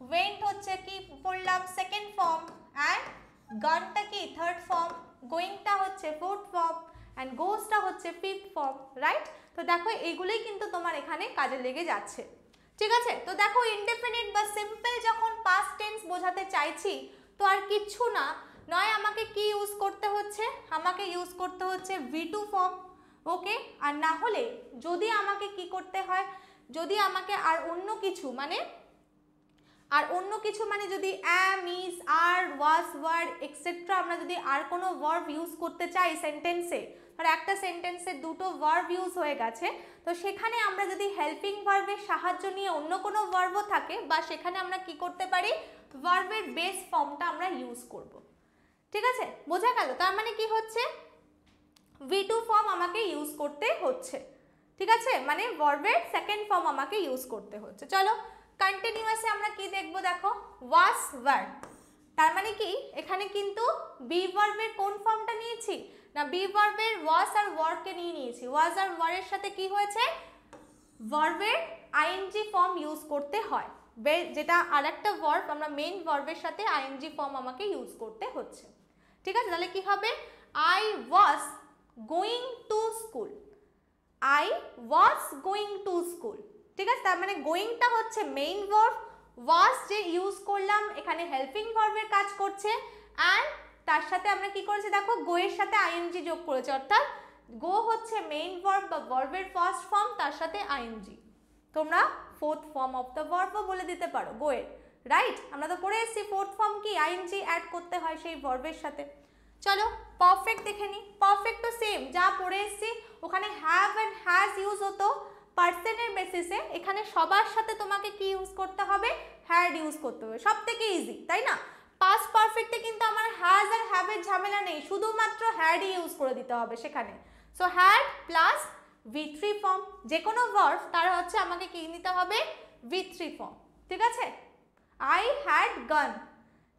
ওয়েন্ট হচ্ছে কি পড়লাম সেকেন্ড ফর্ম অ্যান্ড গানটা কি থার্ড ফর্ম গোয়িংটা হচ্ছে ফোর্থ ফর্ম অ্যান্ড গোসটা হচ্ছে ফিফথ ফর্ম রাইট তো দেখো এগুলোই কিন্তু তোমার এখানে কাজে লেগে যাচ্ছে ঠিক আছে তো দেখো ইনডেফিনিট বা সিম্পল যখন পাস্ট টেন্স বোঝাতে চাইছি তো আর কিচ্ছু না নয় আমাকে কি ইউজ করতে হচ্ছে আমাকে ইউজ করতে হচ্ছে ভি টু ফর্ম ওকে আর না হলে যদি আমাকে কি করতে হয় যদি আমাকে আর অন্য কিছু মানে আর অন্য কিছু মানে যদি অ্যাম ইস আর ওয়াজ ওয়ার্ড এক্সেট্রা আমরা যদি আর কোনো ওয়ার্ব ইউজ করতে চাই সেন্টেন্সে ধর একটা সেন্টেন্সে দুটো ওয়ার্ভ ইউজ হয়ে গেছে তো সেখানে আমরা যদি হেল্পিং ভার্বের সাহায্য নিয়ে অন্য কোনো ওয়ার্ভও থাকে বা সেখানে আমরা কি করতে পারি ওয়ার্ভের বেস ফর্মটা আমরা ইউজ করব। ঠিক আছে বোঝা গেল তার মানে কি হচ্ছে ভি টু ফর্ম আমাকে ইউজ করতে হচ্ছে ঠিক আছে মানে ওয়ার্ভের সেকেন্ড ফর্ম আমাকে ইউজ করতে হচ্ছে চলো কন্টিনিউয়াসে আমরা কি দেখব দেখো ওয়াস ভার্ব তার মানে কি এখানে কিন্তু বি ওয়ার্ভের কোন ফর্মটা নিয়েছি না বি ওয়ার্ভের ওয়াস আর ওয়ারকে নিয়ে নিয়েছি ওয়াস আর ওয়ারের সাথে কি হয়েছে ওয়ার্ভের আইএনজি ফর্ম ইউজ করতে হয় যেটা আর একটা ওয়ার্ব আমরা মেন ভার্বের সাথে আইএনজি ফর্ম আমাকে ইউজ করতে হচ্ছে ঠিক আছে তাহলে কি হবে I was going to school I was going to school ঠিক আছে তার মানে গোয়িংটা হচ্ছে মেইন ভার্ভ ওয়াজ যে ইউজ করলাম এখানে হেল্পিং ভার্ভের কাজ করছে অ্যান্ড তার সাথে আমরা কি করেছি দেখো গোয়ের সাথে আইএনজি যোগ করেছে অর্থাৎ গো হচ্ছে মেইন ভার্ব বা ভার্বের ফার্স্ট ফর্ম তার সাথে আইএনজি তোমরা ফোর্থ ফর্ম অফ দ্য ভার্বও বলে দিতে পারো গোয়ের রাইট আমরা তো পড়ে এসেছি ফোর্থ ফর্ম কি আইএনজি অ্যাড করতে হয় সেই ভার্বের সাথে চলো পারফেক্ট দেখে নিই পারফেক্ট তো সেম যা পড়ে এসেছি ওখানে হ্যাভ অ্যান্ড হ্যাজ ইউজ হতো পার্সেন্টের বেসিসে এখানে সবার সাথে তোমাকে কি ইউজ করতে হবে হ্যাড ইউজ করতে হবে সব থেকে ইজি তাই না পাস পারফেক্টে কিন্তু আমার হ্যাজ আর হ্যাভের ঝামেলা নেই শুধুমাত্র হ্যাডই ইউজ করে দিতে হবে সেখানে so had plus V three form যে কোনো ভার্ব তার হচ্ছে আমাকে কি নিতে হবে ভি থ্রি ফর্ম ঠিক আছে আই হ্যাড গান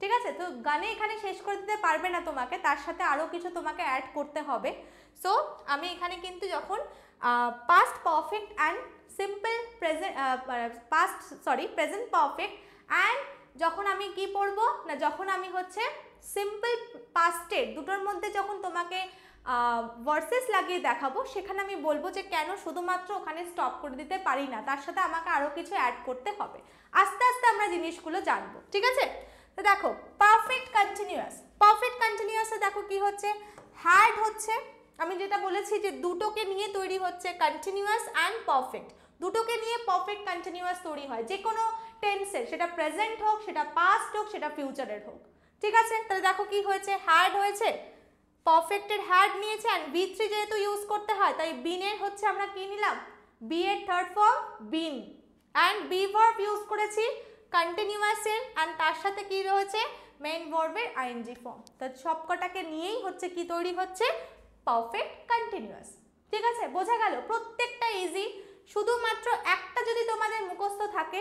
ঠিক আছে তো গানে এখানে শেষ করে দিতে পারবে না তোমাকে তার সাথে আরও কিছু তোমাকে অ্যাড করতে হবে সো আমি এখানে কিন্তু যখন past perfect and simple present past sorry present perfect and যখন আমি কি পড়ব না যখন আমি হচ্ছে সিম্পল পাস্টের দুটোর মধ্যে যখন তোমাকে ভার্সেস লাগিয়ে দেখাবো সেখানে আমি বলবো যে কেন শুধুমাত্র ওখানে স্টপ করে দিতে পারি না তার সাথে আমাকে আরও কিছু অ্যাড করতে হবে আস্তে আস্তে আমরা জিনিসগুলো জানবো ঠিক আছে তো দেখো পারফেক্ট কন্টিনিউয়াস পারফেক্ট কন্টিনিউয়াসে দেখো কি হচ্ছে হ্যাড হচ্ছে আমি যেটা বলেছি যে দুটোকে নিয়ে তৈরি হচ্ছে কন্টিনিউয়াস অ্যান্ড পারফেক্ট দুটোকে নিয়ে পারফেক্ট কন্টিনিউয়াস তৈরি হয় যে কোনো টেন্সের সেটা প্রেজেন্ট হোক সেটা পাস্ট হোক সেটা ফিউচারের হোক ঠিক আছে তাহলে দেখো কি হয়েছে হ্যাড হয়েছে পারফেক্টের হ্যাড নিয়েছে অ্যান্ড বি থ্রি যেহেতু ইউজ করতে হয় তাই বিনের হচ্ছে আমরা কি নিলাম বি এর third form been and be verb use করেছি কন্টিনিউয়াসের অ্যান্ড তার সাথে কি রয়েছে মেইন ভার্বের আইএনজি ফর্ম তা সবকটাকে নিয়েই হচ্ছে কি তৈরি হচ্ছে পারফেক্ট কন্টিনিউয়াস ঠিক আছে বোঝা গেল প্রত্যেকটা ইজি শুধুমাত্র একটা যদি তোমাদের মুখস্থ থাকে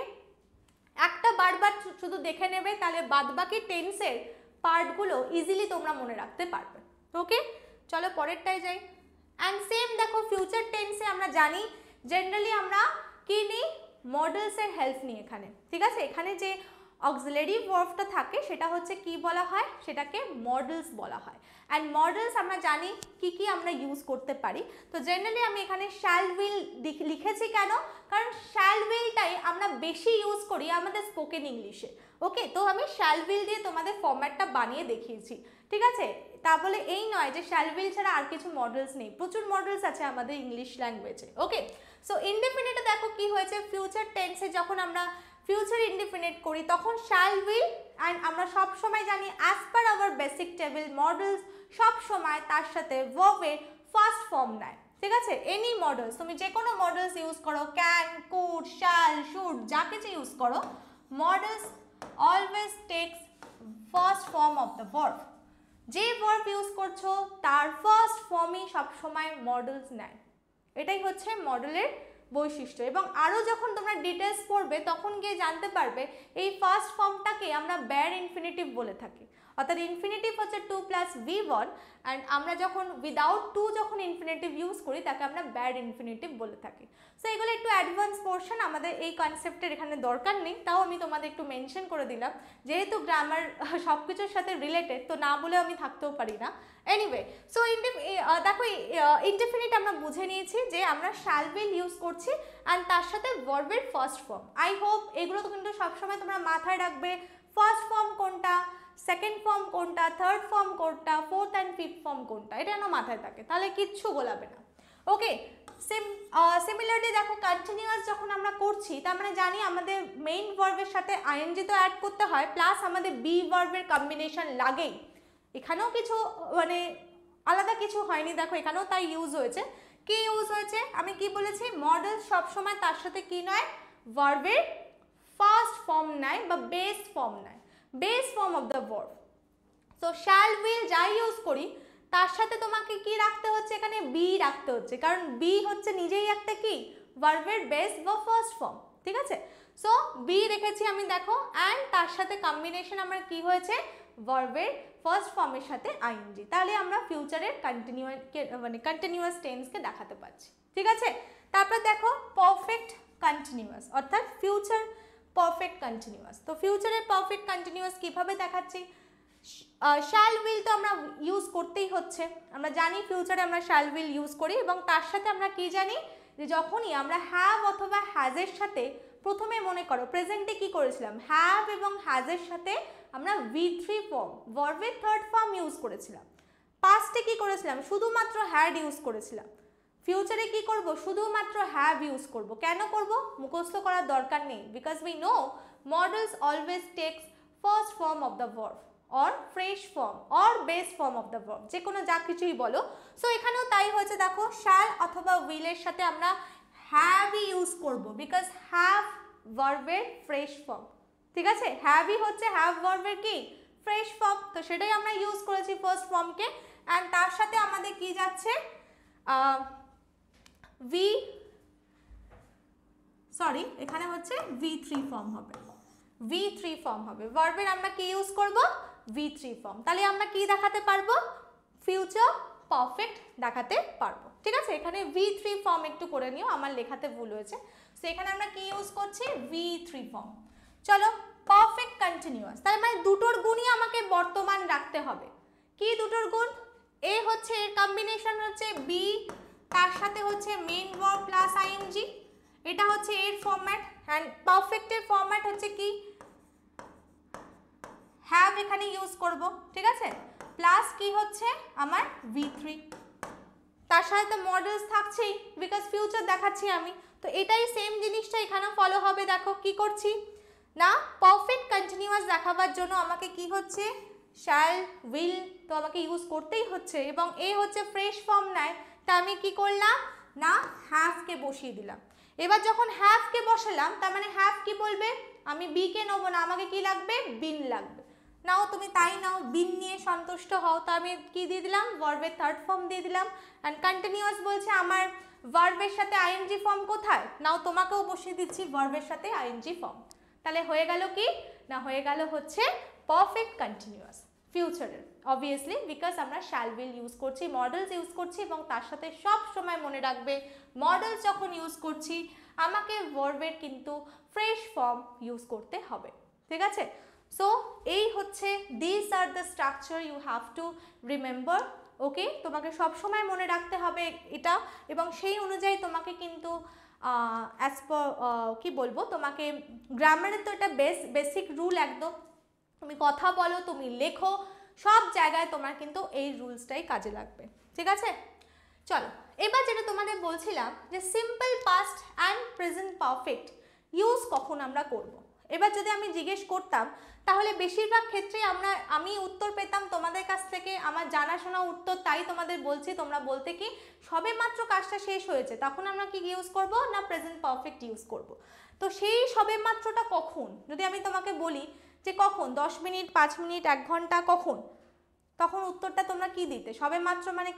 একটা বারবার শুধু দেখে নেবে তাহলে বাদবাকি টেন্সের পার্টগুলো ইজিলি তোমরা মনে রাখতে পারবে ওকে চলো পরেরটায় যাই অ্যান্ড সেম দেখো ফিউচার টেন্সে আমরা জানি জেনারেলি আমরা কী নিই মডেলসের হেল্প নিই এখানে ঠিক আছে এখানে যে অক্সিলারি ওয়ার্ফটা থাকে সেটা হচ্ছে কি বলা হয় সেটাকে মডেলস বলা হয় অ্যান্ড মডেলস আমরা জানি কি কি আমরা ইউজ করতে পারি তো জেনারেলি আমি এখানে শ্যাল উইল লিখেছি কেন কারণ শ্যাল উইলটাই আমরা বেশি ইউজ করি আমাদের স্পোকেন ইংলিশে ওকে তো আমি শ্যাল উইল দিয়ে তোমাদের ফর্ম্যাটটা বানিয়ে দেখিয়েছি ঠিক আছে তা বলে এই নয় যে শ্যাল উইল ছাড়া আর কিছু মডেলস নেই প্রচুর মডেলস আছে আমাদের ইংলিশ ল্যাঙ্গুয়েজে ওকে সো ইনডেফিনিটে দেখো কি হয়েছে ফিউচার টেন্সে যখন আমরা ফিউচার ইন্ডিফিনিট করি তখন শ্যাল উইল অ্যান্ড আমরা সব সময় জানি as per our basic table models সব সময় তার সাথে ওয়ের ফার্স্ট ফর্ম নেয় ঠিক আছে এনি মডেলস তুমি যে কোনো মডেলস ইউজ করো ক্যান কুট শ্যাল শুড যা কিছু ইউজ করো models always takes first form of the verb যে বর্ফ ইউজ করছো তার ফার্স্ট ফর্মই সবসময় মডেলস নেয় এটাই হচ্ছে মডেলের বৈশিষ্ট্য এবং আরও যখন তোমরা ডিটেলস পড়বে তখন গিয়ে জানতে পারবে এই ফার্স্ট ফর্মটাকে আমরা ব্যার ইনফিনিটিভ বলে থাকি অর্থাৎ ইনফিনিটিভ হচ্ছে to plus V one and আমরা যখন উইদাউট টু যখন ইনফিনিটিভ ইউজ করি তাকে আমরা ব্যাড ইনফিনিটিভ বলে থাকি সো এগুলো একটু অ্যাডভান্স পোর্শন আমাদের এই কনসেপ্টের এখানে দরকার নেই তাও আমি তোমাদের একটু মেনশন করে দিলাম যেহেতু গ্রামার সব কিছুর সাথে রিলেটেড তো না বলে আমি থাকতেও পারি না এনিওয়ে সো দেখো ইনডেফিনিট আমরা বুঝে নিয়েছি যে আমরা শ্যাল ইউজ করছি অ্যান্ড তার সাথে ওয়ার্বের ফার্স্ট ফর্ম আই হোপ এগুলো তো কিন্তু সবসময় তোমরা মাথায় রাখবে ফার্স্ট ফর্ম কোনটা সেকেন্ড ফর্ম কোনটা থার্ড ফর্ম কোনটা ফোর্থ অ্যান্ড ফিফথ ফর্ম কোনটা এটা যেন মাথায় থাকে তাহলে কিচ্ছু গোলাবে না ওকে সেম সিমিলারলি দেখো কন্টিনিউয়াস যখন আমরা করছি তার মানে জানি আমাদের মেইন ভার্বের সাথে আইএনজি তো অ্যাড করতে হয় প্লাস আমাদের বি ভার্বের কম্বিনেশন লাগেই এখানেও কিছু মানে আলাদা কিছু হয়নি দেখো এখানেও তাই ইউজ হয়েছে কি ইউজ হয়েছে আমি কি বলেছি মডেল সবসময় তার সাথে কি নয় ভার্বের ফার্স্ট ফর্ম নেয় বা বেস্ট ফর্ম নেয় base form of the verb so shall will যাই ইউজ করি তার সাথে তোমাকে কি রাখতে হচ্ছে এখানে বি রাখতে হচ্ছে কারণ বি হচ্ছে নিজেই একটা কি ভার্বের বেস বা ফার্স্ট ফর্ম ঠিক আছে সো বি রেখেছি আমি দেখো অ্যান্ড তার সাথে কম্বিনেশন আমার কি হয়েছে ভার্বের ফার্স্ট ফর্মের সাথে আইএনজি তাহলে আমরা ফিউচারের কন্টিনিউ মানে কন্টিনিউয়াস টেন্সকে দেখাতে পারছি ঠিক আছে তারপর দেখো পারফেক্ট কন্টিনিউয়াস অর্থাৎ ফিউচার পারফেক্ট কন্টিনিউয়াস তো ফিউচারের পারফেক্ট কন্টিনিউয়াস কীভাবে দেখাচ্ছি শ্যাল উইল তো আমরা ইউজ করতেই হচ্ছে আমরা জানি ফিউচারে আমরা শ্যাল উইল ইউজ করি এবং তার সাথে আমরা কি জানি যে যখনই আমরা হ্যাভ অথবা হ্যাজের সাথে প্রথমে মনে করো প্রেজেন্টে কি করেছিলাম হ্যাভ এবং হ্যাজের সাথে আমরা ভি থ্রি ফর্ম ভার্বের থার্ড ফর্ম ইউজ করেছিলাম পাস্টে কি করেছিলাম শুধুমাত্র হ্যাড ইউজ করেছিলাম ফিউচারে কি করব শুধুমাত্র হ্যাভ ইউজ করব কেন করব মুখস্থ করার দরকার নেই because we know models always takes first form of the verb or fresh form or base form of the verb যে কোনো যা কিছুই বলো সো এখানেও তাই হয়েছে দেখো শ্যাল অথবা উইলের সাথে আমরা হ্যাভই ইউজ করব বিকজ হ্যাভ ভার্বের ফ্রেশ ফর্ম ঠিক আছে হ্যাভই হচ্ছে হ্যাভ ভার্বের কি ফ্রেশ ফর্ম তো সেটাই আমরা ইউজ করেছি ফার্স্ট ফর্মকে অ্যান্ড তার সাথে আমাদের কি যাচ্ছে ভি সরি এখানে হচ্ছে ভি থ্রি ফর্ম হবে ভি থ্রি ফর্ম হবে ভার্ভের আমরা কি ইউজ করব ভি থ্রি ফর্ম তাহলে আমরা কি দেখাতে পারবো ফিউচার পারফেক্ট দেখাতে পারবো ঠিক আছে এখানে ভি থ্রি ফর্ম একটু করে নিও আমার লেখাতে ভুল হয়েছে সো এখানে আমরা কি ইউজ করছি ভি থ্রি ফর্ম চলো পারফেক্ট কন্টিনিউয়াস তাহলে মানে দুটোর গুণই আমাকে বর্তমান রাখতে হবে কি দুটোর গুণ এ হচ্ছে এর কম্বিনেশন হচ্ছে বি তার সাথে হচ্ছে মেন ভার্ব প্লাস আইএনজি এটা হচ্ছে এর ফরম্যাট অ্যান্ড পারফেক্টের ফরম্যাট হচ্ছে কি হ্যাভ এখানে ইউজ করব ঠিক আছে প্লাস কি হচ্ছে আমার ভি থ্রি তার সাথে তো মডেলস থাকছেই বিকজ ফিউচার দেখাচ্ছি আমি তো এটাই সেম জিনিসটা এখানেও ফলো হবে দেখো কি করছি না পারফেক্ট কন্টিনিউয়াস দেখাবার জন্য আমাকে কি হচ্ছে শ্যাল উইল তো আমাকে ইউজ করতেই হচ্ছে এবং এ হচ্ছে ফ্রেশ ফর্ম নেয় তা আমি কি করলাম না হ্যাভকে বসিয়ে দিলাম এবার যখন হ্যাভকে বসালাম তার মানে হ্যাভ কি বলবে আমি বিকে নেবো না আমাকে কি লাগবে বিন লাগবে নাও তুমি তাই নাও বিন নিয়ে সন্তুষ্ট হও তো আমি কি দিয়ে দিলাম ভার্বের থার্ড ফর্ম দিয়ে দিলাম অ্যান্ড কন্টিনিউয়াস বলছে আমার ভার্বের সাথে আইএনজি ফর্ম কোথায় নাও তোমাকেও বসিয়ে দিচ্ছি ভার্বের সাথে আইএনজি ফর্ম তাহলে হয়ে গেল কি না হয়ে গেল হচ্ছে পারফেক্ট কন্টিনিউয়াস ফিউচারের অবভিয়াসলি বিকজ আমরা শ্যালবিল ইউজ করছি মডেলস ইউজ করছি এবং তার সাথে সব সময় মনে রাখবে মডেলস যখন ইউজ করছি আমাকে ভার্বের কিন্তু ফ্রেশ ফর্ম ইউজ করতে হবে ঠিক আছে সো এই হচ্ছে this are the structure you have to remember okay তোমাকে সব সময় মনে রাখতে হবে এটা এবং সেই অনুযায়ী তোমাকে কিন্তু অ্যাজ পার কী বলবো তোমাকে গ্রামারের তো এটা বেস বেসিক রুল একদম তুমি কথা বলো তুমি লেখো সব জায়গায় তোমার কিন্তু এই রুলসটাই কাজে লাগবে ঠিক আছে চলো এবার যেটা তোমাদের বলছিলাম যে simple past and present perfect use কখন আমরা করব। এবার যদি আমি জিজ্ঞেস করতাম তাহলে বেশিরভাগ ক্ষেত্রে আমরা আমি উত্তর পেতাম তোমাদের কাছ থেকে আমার জানাশোনা উত্তর তাই তোমাদের বলছি তোমরা বলতে কি সবে মাত্র কাজটা শেষ হয়েছে তখন আমরা কি ইউজ করব না প্রেজেন্ট পারফেক্ট ইউজ করব। তো সেই সবে মাত্রটা কখন যদি আমি তোমাকে বলি যে কখন দশ মিনিট পাঁচ মিনিট এক ঘন্টা কখন তখন উত্তরটা তোমরা কি দিতে সবে মাত্র মানে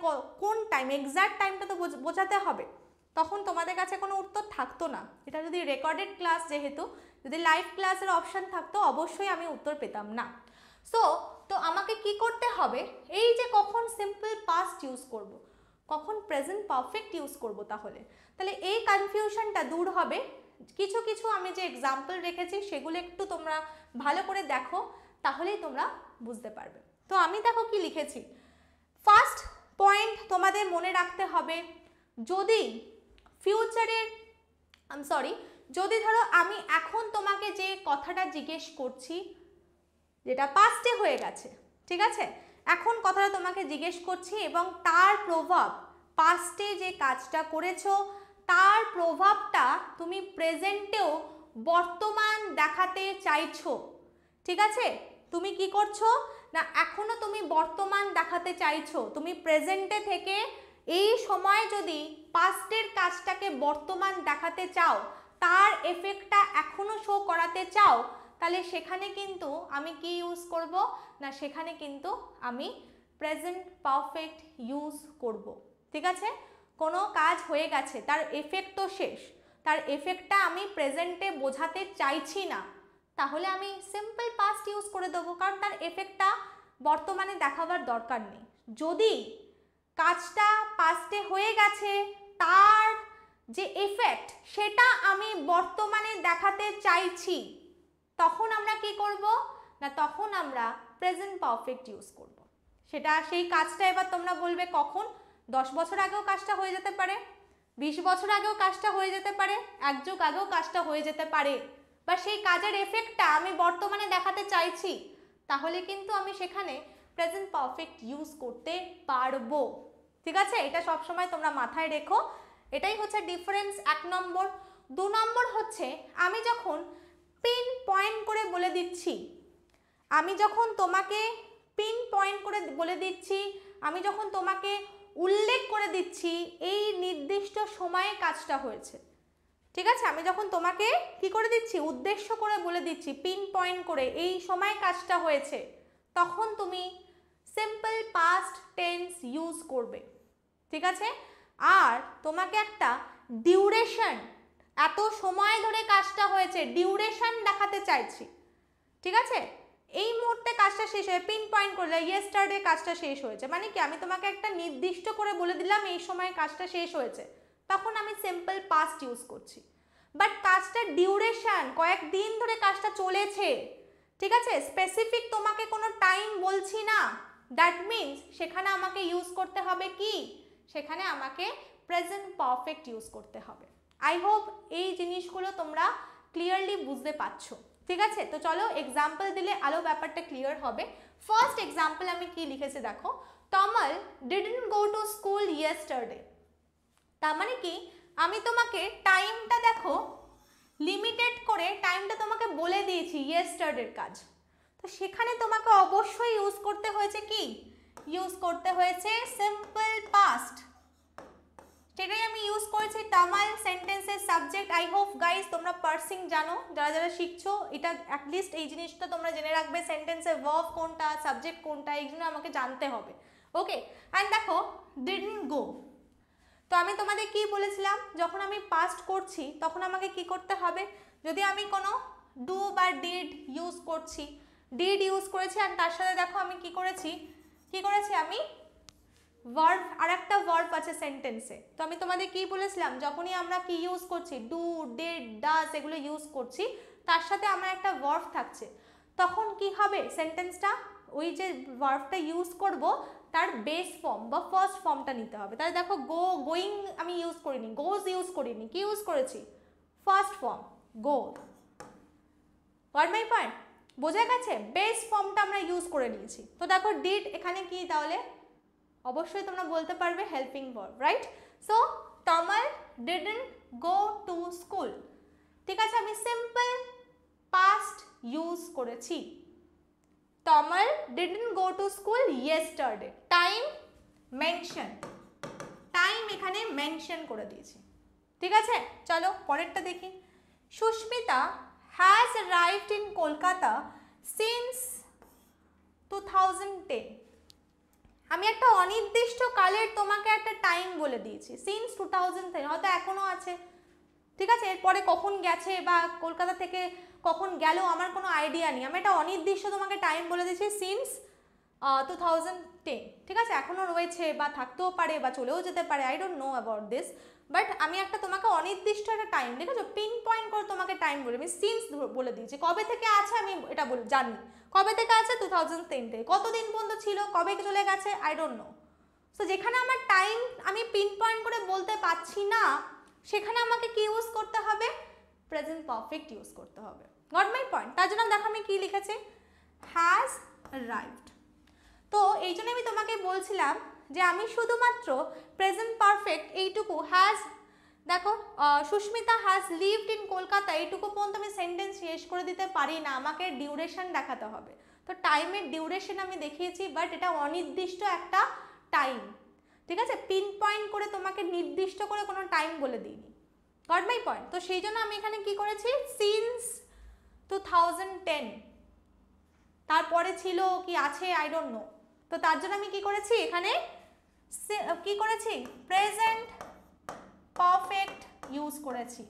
কোন টাইম এক্স্যাক্ট টাইমটা তো বোঝাতে হবে তখন তোমাদের কাছে কোনো উত্তর থাকতো না এটা যদি রেকর্ডেড ক্লাস যেহেতু যদি লাইভ ক্লাসের অপশান থাকতো অবশ্যই আমি উত্তর পেতাম না সো তো আমাকে কি করতে হবে এই যে কখন সিম্পল পাস্ট ইউজ করব। কখন প্রেজেন্ট পারফেক্ট ইউজ করব তাহলে তাহলে এই কনফিউশনটা দূর হবে কিছু কিছু আমি যে এক্সাম্পল রেখেছি সেগুলো একটু তোমরা ভালো করে দেখো তাহলেই তোমরা বুঝতে পারবে তো আমি দেখো কি লিখেছি ফার্স্ট পয়েন্ট তোমাদের মনে রাখতে হবে যদি ফিউচারের আম সরি যদি ধরো আমি এখন তোমাকে যে কথাটা জিজ্ঞেস করছি যেটা পাস্টে হয়ে গেছে ঠিক আছে এখন কথাটা তোমাকে জিজ্ঞেস করছি এবং তার প্রভাব পাস্টে যে কাজটা করেছো তার প্রভাবটা তুমি প্রেজেন্টেও বর্তমান দেখাতে চাইছো ঠিক আছে তুমি কি করছো না এখনও তুমি বর্তমান দেখাতে চাইছো তুমি প্রেজেন্টে থেকে এই সময় যদি পাস্টের কাজটাকে বর্তমান দেখাতে চাও তার এফেক্টটা এখনও শো করাতে চাও তাহলে সেখানে কিন্তু আমি কি ইউজ করব না সেখানে কিন্তু আমি প্রেজেন্ট পারফেক্ট ইউজ করব ঠিক আছে কোনো কাজ হয়ে গেছে তার এফেক্ট তো শেষ তার এফেক্টটা আমি প্রেজেন্টে বোঝাতে চাইছি না তাহলে আমি সিম্পল পাস্ট ইউজ করে দেবো কারণ তার এফেক্টটা বর্তমানে দেখাবার দরকার নেই যদি কাজটা পাস্টে হয়ে গেছে তার যে এফেক্ট সেটা আমি বর্তমানে দেখাতে চাইছি তখন আমরা কি করব না তখন আমরা প্রেজেন্ট পারফেক্ট ইউজ করব। সেটা সেই কাজটা এবার তোমরা বলবে কখন দশ বছর আগেও কাজটা হয়ে যেতে পারে বিশ বছর আগেও কাজটা হয়ে যেতে পারে এক যুগ আগেও কাজটা হয়ে যেতে পারে বা সেই কাজের এফেক্টটা আমি বর্তমানে দেখাতে চাইছি তাহলে কিন্তু আমি সেখানে প্রেজেন্ট পারফেক্ট ইউজ করতে পারবো ঠিক আছে এটা সবসময় তোমরা মাথায় রেখো এটাই হচ্ছে ডিফারেন্স এক নম্বর দু নম্বর হচ্ছে আমি যখন পিন পয়েন্ট করে বলে দিচ্ছি আমি যখন তোমাকে পিন পয়েন্ট করে বলে দিচ্ছি আমি যখন তোমাকে উল্লেখ করে দিচ্ছি এই নির্দিষ্ট সময়ে কাজটা হয়েছে ঠিক আছে আমি যখন তোমাকে কি করে দিচ্ছি উদ্দেশ্য করে বলে দিচ্ছি পিন পয়েন্ট করে এই সময় কাজটা হয়েছে তখন তুমি সিম্পল পাস্ট টেন্স ইউজ করবে ঠিক আছে আর তোমাকে একটা ডিউরেশন এত সময় ধরে কাজটা হয়েছে ডিউরেশন দেখাতে চাইছি ঠিক আছে এই মুহূর্তে কাজটা শেষ হয়ে পিন পয়েন্ট করলে ইয়েস্টারডে কাজটা শেষ হয়েছে মানে কি আমি তোমাকে একটা নির্দিষ্ট করে বলে দিলাম এই সময় কাজটা শেষ হয়েছে তখন আমি সিম্পল পাস্ট ইউজ করছি বাট কাজটার ডিউরেশান কয়েকদিন ধরে কাজটা চলেছে ঠিক আছে স্পেসিফিক তোমাকে কোনো টাইম বলছি না দ্যাট মিনস সেখানে আমাকে ইউজ করতে হবে কি সেখানে আমাকে প্রেজেন্ট পারফেক্ট ইউজ করতে হবে আই হোপ এই জিনিসগুলো তোমরা ক্লিয়ারলি বুঝতে পারছো ঠিক আছে তো চলো এক্সাম্পল দিলে আলো ব্যাপারটা ক্লিয়ার হবে ফার্স্ট এক্সাম্পল আমি কি লিখেছি দেখো Tamal didn't go to school yesterday তার মানে কি আমি তোমাকে টাইমটা দেখো লিমিটেড করে টাইমটা তোমাকে বলে দিয়েছি ইয়েস্টারডের কাজ তো সেখানে তোমাকে অবশ্যই ইউজ করতে হয়েছে কি ইউজ করতে হয়েছে সিম্পল পাস্ট সেটাই আমি ইউজ করেছি তামাল সেন্টেন্সের সাবজেক্ট আই হোপ গাইজ তোমরা পার্সিং জানো যারা যারা শিখছো এটা অ্যাটলিস্ট এই জিনিসটা তোমরা জেনে রাখবে সেন্টেন্সের ওয়ার্ক কোনটা সাবজেক্ট কোনটা এইগুলো আমাকে জানতে হবে ওকে অ্যান্ড দেখো ডিডন্ট গো তো আমি তোমাদের কি বলেছিলাম যখন আমি পাস্ট করছি তখন আমাকে কি করতে হবে যদি আমি কোনো ডু বা ডিড ইউজ করছি ডিড ইউজ করেছি আর তার সাথে দেখো আমি কি করেছি কি করেছি আমি ভার্ভ আর একটা ভার্ভ আছে সেন্টেন্সে তো আমি তোমাদের কি বলেছিলাম যখনই আমরা কি ইউজ করছি ডু ডেড ডাস এগুলো ইউজ করছি তার সাথে আমার একটা ভার্ভ থাকছে তখন কি হবে সেন্টেন্সটা ওই যে ভার্ভটা ইউজ করব তার বেস ফর্ম বা ফার্স্ট ফর্মটা নিতে হবে তাহলে দেখো গো গোয়িং আমি ইউজ করিনি গোজ ইউজ করিনি কি ইউজ করেছি first form go my point বোঝা গেছে বেস ফর্মটা আমরা ইউজ করে নিয়েছি তো দেখো ডিড এখানে কি তাহলে অবশ্যই তোমরা বলতে পারবে helping verb right so Tamal didn't go to school ঠিক আছে আমি সিম্পল পাস্ট ইউজ করেছি Tamal didn't go to school yesterday time mention time এখানে মেনশন করে দিয়েছি ঠিক আছে চলো পরেরটা দেখি Susmita has arrived in Kolkata since two thousand ten আমি একটা অনির্দিষ্ট কালের তোমাকে একটা টাইম বলে দিয়েছি সিন্স টু থাউজেন্ড টেন হয়তো এখনও আছে ঠিক আছে এরপরে কখন গেছে বা কলকাতা থেকে কখন গেল আমার কোনো আইডিয়া নেই আমি একটা অনির্দিষ্ট তোমাকে টাইম বলে দিয়েছি সিন্স টু থাউজেন্ড টেন ঠিক আছে এখনও রয়েছে বা থাকতেও পারে বা চলেও যেতে পারে I don't know about this but আমি একটা তোমাকে অনির্দিষ্ট একটা টাইম ঠিক আছে পিন পয়েন্ট করে তোমাকে টাইম বলি আমি সিন্স বলে দিয়েছি কবে থেকে আছে আমি এটা বল জানি কবে থেকে আছে টু থাউজেন্ড টেন থেকে কতদিন পর্যন্ত ছিল কবে চলে গেছে আই ডোন্ট নো সো যেখানে আমার টাইম আমি পিন পয়েন্ট করে বলতে পারছি না সেখানে আমাকে কি ইউজ করতে হবে প্রেজেন্ট পারফেক্ট ইউজ করতে হবে নট মাই পয়েন্ট তার জন্য দেখো আমি কী লিখেছি হ্যাজ রাইট তো এই জন্য আমি তোমাকে বলছিলাম যে আমি শুধুমাত্র প্রেজেন্ট পারফেক্ট এইটুকু হ্যাজ দেখো Susmita has lived in Kolkata এইটুকু পর্যন্ত আমি সেন্টেন্স শেষ করে দিতে পারি না আমাকে ডিউরেশন দেখাতে হবে তো টাইমের ডিউরেশন আমি দেখিয়েছি বাট এটা অনির্দিষ্ট একটা টাইম ঠিক আছে পিন পয়েন্ট করে তোমাকে নির্দিষ্ট করে কোনো টাইম বলে দিইনি গট মাই পয়েন্ট তো সেই জন্য আমি এখানে কি করেছি সিন্স টু থাউজেন্ড টেন তারপরে ছিল কি আছে আই ডোন্ট নো তো তার জন্য আমি কি করেছি এখানে কি করেছি প্রেজেন্ট পারফেক্ট ইউজ করেছি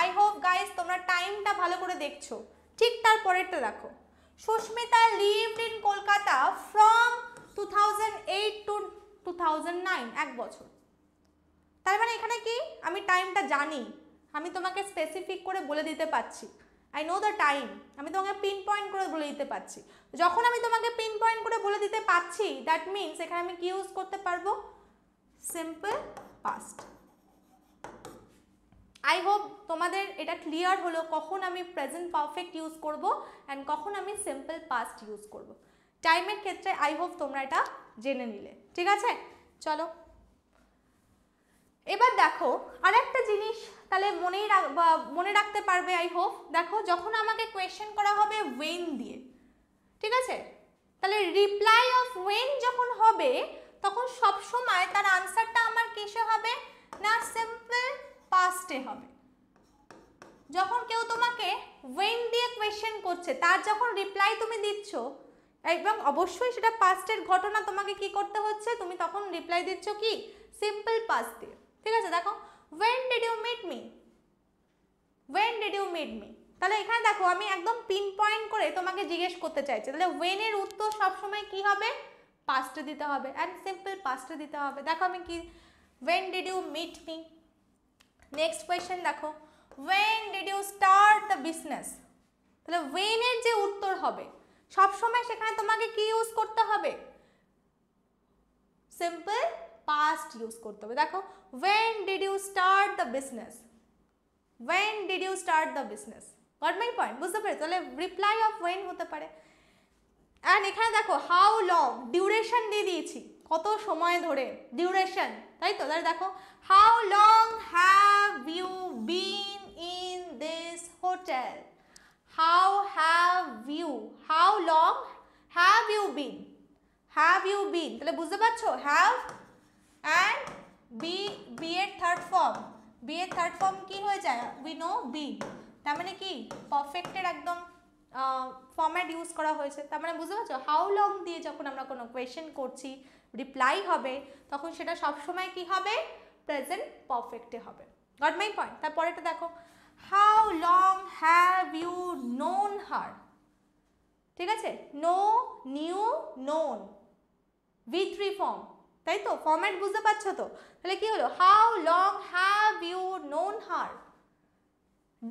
আই হোপ গাইজ তোমরা টাইমটা ভালো করে দেখছো ঠিক তার পরেরটা দেখো Susmita lived in Kolkata from two two two এক বছর তার মানে এখানে কি আমি টাইমটা জানি আমি তোমাকে স্পেসিফিক করে বলে দিতে পারছি আই নো দ্য টাইম আমি তোমাকে পিন পয়েন্ট করে বলে দিতে পারছি যখন আমি তোমাকে পিন পয়েন্ট করে বলে দিতে পারছি দ্যাট মিনস এখানে আমি কি ইউজ করতে পারবো সিম্পল পাস্ট আই হোপ তোমাদের এটা ক্লিয়ার হলো কখন আমি প্রেজেন্ট পারফেক্ট ইউজ করব অ্যান্ড কখন আমি সিম্পল পাস্ট ইউজ করব। টাইমের ক্ষেত্রে আই হোপ তোমরা এটা জেনে নিলে ঠিক আছে চলো এবার দেখো আর একটা জিনিস তাহলে মনেই মনে রাখতে পারবে আই হোপ দেখো যখন আমাকে কোয়েশ্চেন করা হবে ওয়েন দিয়ে ঠিক আছে তাহলে রিপ্লাই অফ ওয়েন যখন হবে তখন সব সময় তার আনসারটা আমার কিসে হবে না সিম্পল পাস্টে হবে যখন কেউ তোমাকে ওয়েন দিয়ে কোয়েশ্চেন করছে তার যখন রিপ্লাই তুমি দিচ্ছ একদম অবশ্যই সেটা পাস্টের ঘটনা তোমাকে কি করতে হচ্ছে তুমি তখন রিপ্লাই দিচ্ছ কি সিম্পল পাস্ট দিয়ে ঠিক আছে দেখো when did you meet me when did you meet me তাহলে এখানে দেখো আমি একদম পিন পয়েন্ট করে তোমাকে জিজ্ঞেস করতে চাইছি তাহলে ওয়েনের উত্তর সবসময় কি হবে পাস্টে দিতে হবে অ্যান্ড সিম্পল পাস্টে দিতে হবে দেখো আমি কি when did you meet me next question দেখো when did you start the business তাহলে ওয়েনের যে উত্তর হবে সবসময় সেখানে তোমাকে কি ইউজ করতে হবে সিম্পল পাস্ট ইউজ করতে হবে দেখো when did you start the business when did you start the business got my point বুঝতে পারি তাহলে রিপ্লাই অফ ওয়েন হতে পারে অ্যান্ড এখানে দেখো হাউ লং ডিউরেশন দিয়ে দিয়েছি কত সময় ধরে ডিউরেশন তাই তো তাহলে দেখো how long have you been in this hotel how have you how long have you been have you been তাহলে বুঝতে পারছো হ্যাভ অ্যান্ড বি বি এর থার্ড ফর্ম বি এর থার্ড ফর্ম কি হয়ে যায় উই নো বি তার মানে কি পারফেক্টের একদম ফর্ম্যাট ইউজ করা হয়েছে তার মানে বুঝতে পারছো হাউ লং দিয়ে যখন আমরা কোনো কোয়েশ্চেন করছি রিপ্লাই হবে তখন সেটা সবসময় কি হবে প্রেজেন্ট পারফেক্টে হবে গট মাই পয়েন্ট তারপরেটা দেখো how long have you known her ঠিক আছে no new known V three form তাই তো ফর্ম্যাট বুঝতে পারছো তো তাহলে কি হলো how long have you known her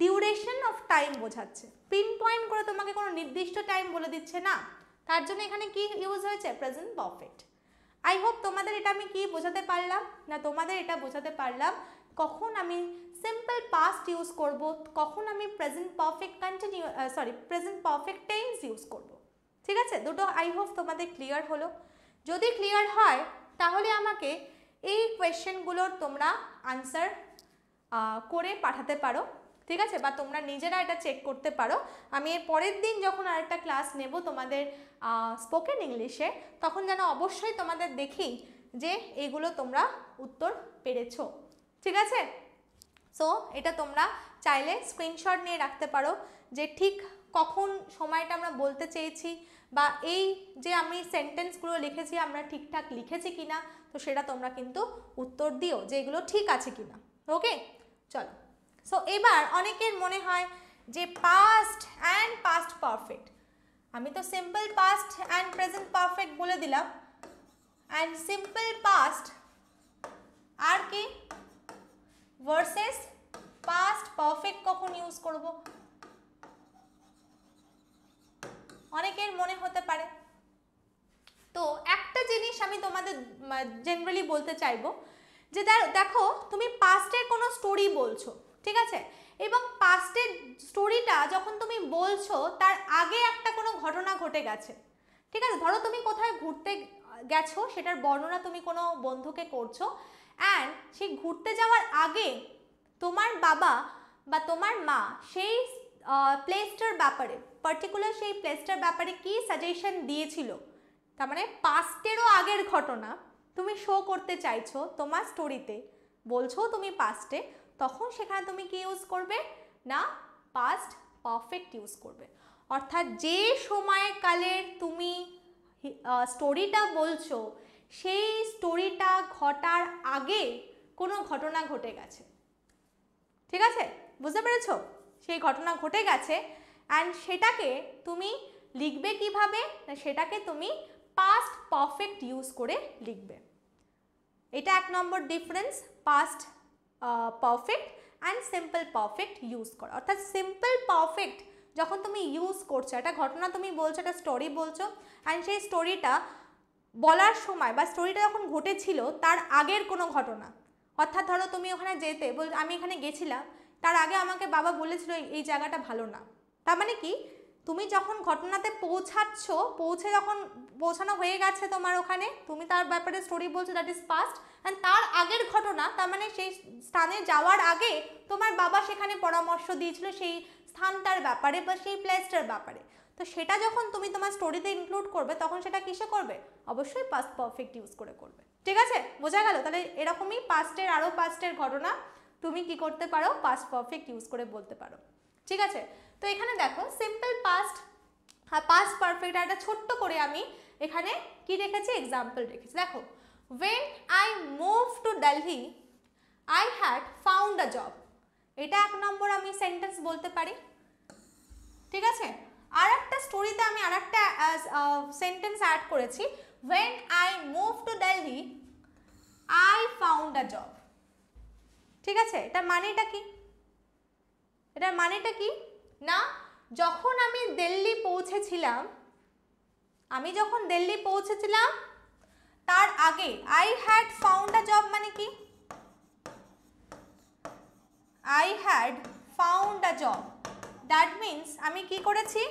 duration of time বোঝাচ্ছে পিন পয়েন্ট করে তোমাকে কোনো নির্দিষ্ট টাইম বলে দিচ্ছে না তার জন্য এখানে কি ইউজ হয়েছে প্রেজেন্ট পারফেক্ট আই হোপ তোমাদের এটা আমি কি বোঝাতে পারলাম না তোমাদের এটা বোঝাতে পারলাম কখন আমি সিম্পল পাস্ট ইউজ করব কখন আমি present perfect continue sorry present perfect tense use করব ঠিক আছে দুটো আই হোপ তোমাদের ক্লিয়ার হলো যদি ক্লিয়ার হয় তাহলে আমাকে এই কোয়েশ্চেনগুলোর তোমরা আনসার করে পাঠাতে পারো ঠিক আছে বা তোমরা নিজেরা এটা চেক করতে পারো আমি এর পরের দিন যখন আরেকটা ক্লাস নেব তোমাদের স্পোকেন ইংলিশে তখন যেন অবশ্যই তোমাদের দেখি যে এগুলো তোমরা উত্তর পেরেছ ঠিক আছে সো এটা তোমরা চাইলে স্ক্রিনশট নিয়ে রাখতে পারো যে ঠিক কখন সময়টা আমরা বলতে চেয়েছি বা এই যে আমি সেন্টেন্সগুলো লিখেছি আমরা ঠিকঠাক লিখেছি কি না তো সেটা তোমরা কিন্তু উত্তর দিও যে এগুলো ঠিক আছে কি না ওকে চলো সো এবার অনেকের মনে হয় যে পাস্ট অ্যান্ড পাস্ট পারফেক্ট আমি তো simple past and present perfect বলে দিলাম অ্যান্ড সিম্পল পাস্ট আর কি ভার্সেস পাস্ট পারফেক্ট কখন ইউজ করবো অনেকের মনে হতে পারে তো একটা জিনিস আমি তোমাদের জেনারেলি বলতে চাইবো যে দেখো তুমি পাস্টের কোনো স্টোরি বলছো ঠিক আছে এবং পাস্টের স্টোরিটা যখন তুমি বলছো তার আগে একটা কোনো ঘটনা ঘটে গেছে ঠিক আছে ধরো তুমি কোথায় ঘুরতে গেছো সেটার বর্ণনা তুমি কোনো বন্ধুকে করছো অ্যান্ড সেই ঘুরতে যাওয়ার আগে তোমার বাবা বা তোমার মা সেই প্লেসটার ব্যাপারে পার্টিকুলার সেই প্লেসটার ব্যাপারে কি সাজেশন দিয়েছিল তার মানে পাস্টেরও আগের ঘটনা তুমি শো করতে চাইছো তোমার স্টোরিতে বলছো তুমি পাস্টে তখন সেখানে তুমি কি ইউজ করবে না পাস্ট পারফেক্ট ইউজ করবে অর্থাৎ যে সময়কালের তুমি স্টোরিটা বলছো সেই স্টোরিটা ঘটার আগে কোনো ঘটনা ঘটে গেছে ঠিক আছে বুঝতে পেরেছ সেই ঘটনা ঘটে গেছে অ্যান্ড সেটাকে তুমি লিখবে কিভাবে না সেটাকে তুমি পাস্ট পারফেক্ট ইউজ করে লিখবে এটা এক নম্বর difference past perfect and simple perfect use করা অর্থাৎ সিম্পল পারফেক্ট যখন তুমি ইউজ করছো একটা ঘটনা তুমি বলছো একটা স্টোরি বলছো অ্যান্ড সেই স্টোরিটা বলার সময় বা স্টোরিটা যখন ঘটেছিল তার আগের কোনো ঘটনা অর্থাৎ ধরো তুমি ওখানে যেতে বল আমি এখানে গেছিলাম তার আগে আমাকে বাবা বলেছিল এই জায়গাটা ভালো না তার মানে কি তুমি যখন ঘটনাতে পৌঁছাচ্ছ পৌঁছে যখন পৌঁছানো হয়ে গেছে তোমার ওখানে তুমি তার ব্যাপারে স্টোরি বলছো দ্যাট ইজ পাস্ট অ্যান্ড তার আগের ঘটনা তার মানে সেই স্থানে যাওয়ার আগে তোমার বাবা সেখানে পরামর্শ দিয়েছিল সেই স্থানটার ব্যাপারে বা সেই প্লেসটার ব্যাপারে তো সেটা যখন তুমি তোমার স্টোরিতে ইনক্লুড করবে তখন সেটা কিসে করবে অবশ্যই পাস্ট পারফেক্ট ইউজ করে করবে ঠিক আছে বোঝা গেল তাহলে এরকমই পাস্টের আরও পাস্টের ঘটনা তুমি কি করতে পারো পাস্ট পারফেক্ট ইউজ করে বলতে পারো ঠিক আছে তো এখানে দেখো সিম্পল পাস্ট পাস্ট পারফেক্ট একটা ছোট্ট করে আমি এখানে কি রেখেছি এক্সাম্পল রেখেছি দেখো when I move to Delhi I had found a job এটা এক নম্বর আমি সেন্টেন্স বলতে পারি ঠিক আছে আর একটা স্টোরিতে আমি আর একটা সেন্টেন্স অ্যাড করেছি when I move to Delhi I found a job ঠিক আছে এটার মানেটা কি এটার মানেটা কি না যখন আমি দিল্লি পৌঁছেছিলাম আমি যখন দিল্লি পৌঁছেছিলাম তার আগে I had found a job মানে কি I had found a job that means আমি কি করেছি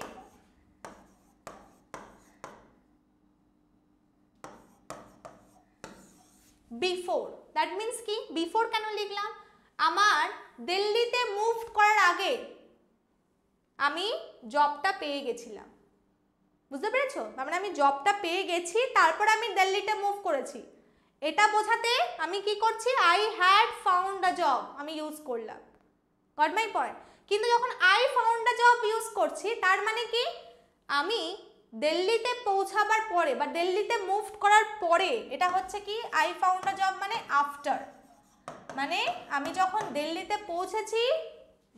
বিফোর দ্যাট মিন্স কি বিফোর কেন লিখলাম আমার দিল্লিতে মুভ করার আগে আমি জবটা পেয়ে গেছিলাম বুঝতে পেরেছো তার মানে আমি জবটা পেয়ে গেছি তারপর আমি দিল্লিতে মুভ করেছি এটা বোঝাতে আমি কি করছি I had found a job আমি ইউজ করলাম গড মাই পয়েন্ট কিন্তু যখন I found a job use করছি তার মানে কি আমি দিল্লিতে পৌঁছাবার পরে বা দিল্লিতে মুভ করার পরে এটা হচ্ছে কি আই ফাউন্ড আ জব মানে আফটার মানে আমি যখন দিল্লিতে পৌঁছেছি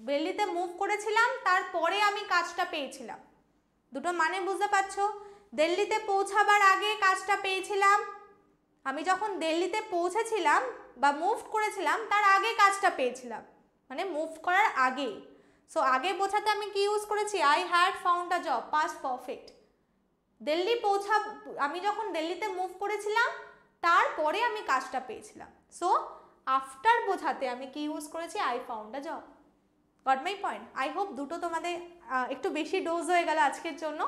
বেল্লিতে মুভ করেছিলাম তারপরে আমি কাজটা পেয়েছিলাম দুটো মানে বুঝতে পারছো দিল্লিতে পৌঁছাবার আগে কাজটা পেয়েছিলাম আমি যখন দিল্লিতে পৌঁছেছিলাম বা মুভ করেছিলাম তার আগে কাজটা পেয়েছিলাম মানে মুভ করার আগে সো আগে বোঝাতে আমি কি ইউজ করেছি I had found a job past perfect Delhi পৌঁছা আমি যখন দিল্লিতে মুভ করেছিলাম তারপরে আমি কাজটা পেয়েছিলাম সো আফটার বোঝাতে আমি কি ইউজ করেছি I found a job got my point I hope দুটো তোমাদের একটু বেশি ডোজ হয়ে গেল আজকের জন্য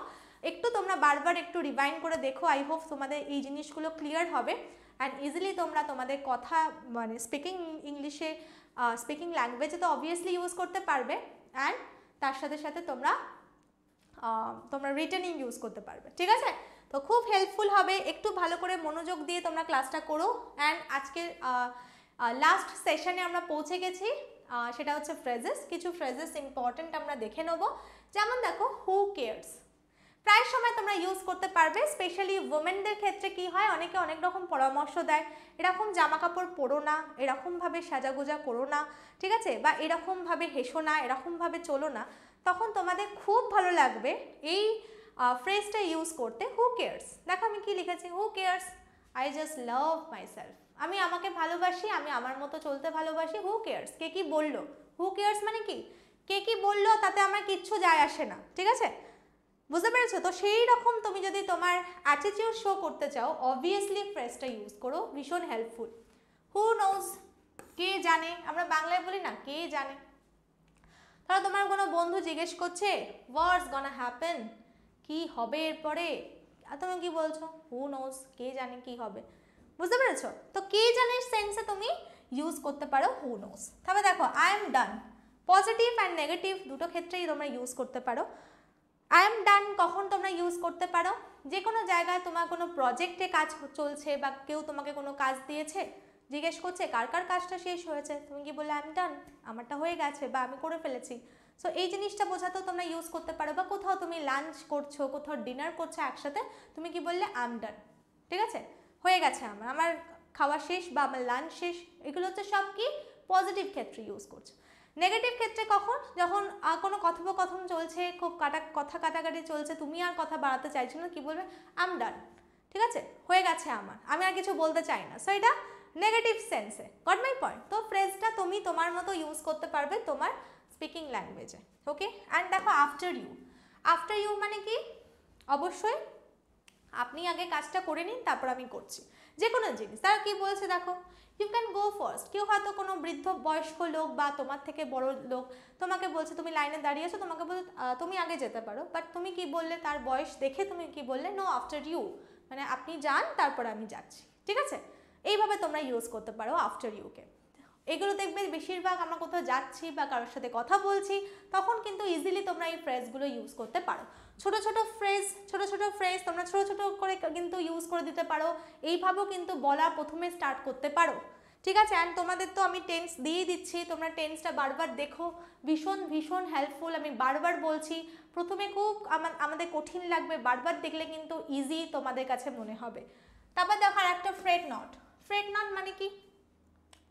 একটু তোমরা বারবার একটু রিভাইন্ড করে দেখো আই হোপ তোমাদের এই জিনিসগুলো ক্লিয়ার হবে অ্যান্ড ইজিলি তোমরা তোমাদের কথা মানে স্পিকিং ইংলিশে স্পিকিং ল্যাঙ্গুয়েজে তো অবভিয়াসলি ইউজ করতে পারবে অ্যান্ড তার সাথে সাথে তোমরা তোমরা রিটার্নিং ইউজ করতে পারবে ঠিক আছে তো খুব হেল্পফুল হবে একটু ভালো করে মনোযোগ দিয়ে তোমরা ক্লাসটা করো অ্যান্ড আজকের লাস্ট সেশনে আমরা পৌঁছে গেছি সেটা হচ্ছে ফ্রেজেস কিছু ফ্রেজেস ইম্পর্টেন্ট আমরা দেখে নেব যেমন দেখো হু কেয়ার্স প্রায় সময় তোমরা ইউজ করতে পারবে স্পেশালি ওমেনদের ক্ষেত্রে কি হয় অনেকে অনেক রকম পরামর্শ দেয় এরকম জামা কাপড় পরো না এরকমভাবে সাজাগোজা করো না ঠিক আছে বা এরকমভাবে হেসো না এরকমভাবে চলো না তখন তোমাদের খুব ভালো লাগবে এই ফ্রেজটা ইউজ করতে হু কেয়ার্স দেখো আমি কি লিখেছি who cares I just love myself আমি আমাকে ভালোবাসি আমি আমার মতো চলতে ভালোবাসি হু কেয়ার্স কে কি বললো হু কেয়ার্স মানে কি কে কি বললো তাতে আমার কিচ্ছু যায় আসে না ঠিক আছে বুঝতে পেরেছো তো সেই রকম তুমি যদি তোমার অ্যাটিটিউড শো করতে চাও অবভিয়াসলি ফ্রেশটা ইউজ করো ভীষণ হেল্পফুল হু নোজ কে জানে আমরা বাংলায় বলি না কে জানে ধরো তোমার কোনো বন্ধু জিজ্ঞেস করছে ওয়ার্স গন হ্যাপেন কি হবে এরপরে আর তুমি কি বলছো হু নোজ কে জানে কি হবে বুঝতে পেরেছো তো কে জানে সেন্সে তুমি ইউজ করতে পারো হু নোস তবে দেখো I am done positive and negative দুটো ক্ষেত্রেই তোমরা ইউজ করতে পারো আই এম ডান কখন তোমরা ইউজ করতে পারো যে কোনো জায়গায় তোমার কোনো প্রজেক্টে কাজ চলছে বা কেউ তোমাকে কোনো কাজ দিয়েছে জিজ্ঞেস করছে কার কার কাজটা শেষ হয়েছে তুমি কি বললে আই এম ডান আমারটা হয়ে গেছে বা আমি করে ফেলেছি সো এই জিনিসটা বোঝাতেও তোমরা ইউজ করতে পারো বা কোথাও তুমি লাঞ্চ করছো কোথাও ডিনার করছো একসাথে তুমি কি বললে আই এম ডান ঠিক আছে হয়ে গেছে আমার আমার খাওয়া শেষ বা আমার লাঞ্চ শেষ এগুলো হচ্ছে সব কি পজিটিভ ক্ষেত্রে ইউজ করছে নেগেটিভ ক্ষেত্রে কখন যখন কোনো কথোপকথন চলছে খুব কাটা কথা কাটাকাটি চলছে তুমি আর কথা বাড়াতে চাইছো না কী বলবে আম ডান ঠিক আছে হয়ে গেছে আমার আমি আর কিছু বলতে চাই না সো এটা নেগেটিভ সেন্সে গট মাই পয়েন্ট তো ফ্রেজটা তুমি তোমার মতো ইউজ করতে পারবে তোমার স্পিকিং ল্যাঙ্গুয়েজে ওকে অ্যান্ড দেখো আফটার ইউ আফটার ইউ মানে কি অবশ্যই আপনি আগে কাজটা করে নিন তারপর আমি করছি যে কোনো জিনিস তারা কি বলছে দেখো ইউ ক্যান গো ফার্স্ট কেউ হয়তো কোনো বৃদ্ধ বয়স্ক লোক বা তোমার থেকে বড় লোক তোমাকে বলছে তুমি লাইনে দাঁড়িয়েছো তোমাকে বলছে তুমি আগে যেতে পারো বাট তুমি কি বললে তার বয়স দেখে তুমি কি বললে নো আফটার ইউ মানে আপনি যান তারপর আমি যাচ্ছি ঠিক আছে এইভাবে তোমরা ইউজ করতে পারো আফটার ইউকে এগুলো দেখবে বেশিরভাগ আমরা কোথাও যাচ্ছি বা কারোর সাথে কথা বলছি তখন কিন্তু ইজিলি তোমরা এই ফ্রেজগুলো ইউজ করতে পারো ছোট ছোট ফ্রেজ ছোট ছোট ফ্রেজ তোমরা ছোট ছোট করে কিন্তু ইউজ করে দিতে পারো এইভাবেও কিন্তু বলা প্রথমে স্টার্ট করতে পারো ঠিক আছে অ্যান্ড তোমাদের তো আমি টেন্স দিয়ে দিচ্ছি তোমরা টেন্সটা বারবার দেখো ভীষণ ভীষণ হেল্পফুল আমি বারবার বলছি প্রথমে খুব আমার আমাদের কঠিন লাগবে বারবার দেখলে কিন্তু ইজি তোমাদের কাছে মনে হবে তারপর দেখো আর একটা ফ্রেড নট ফ্রেড নট মানে কি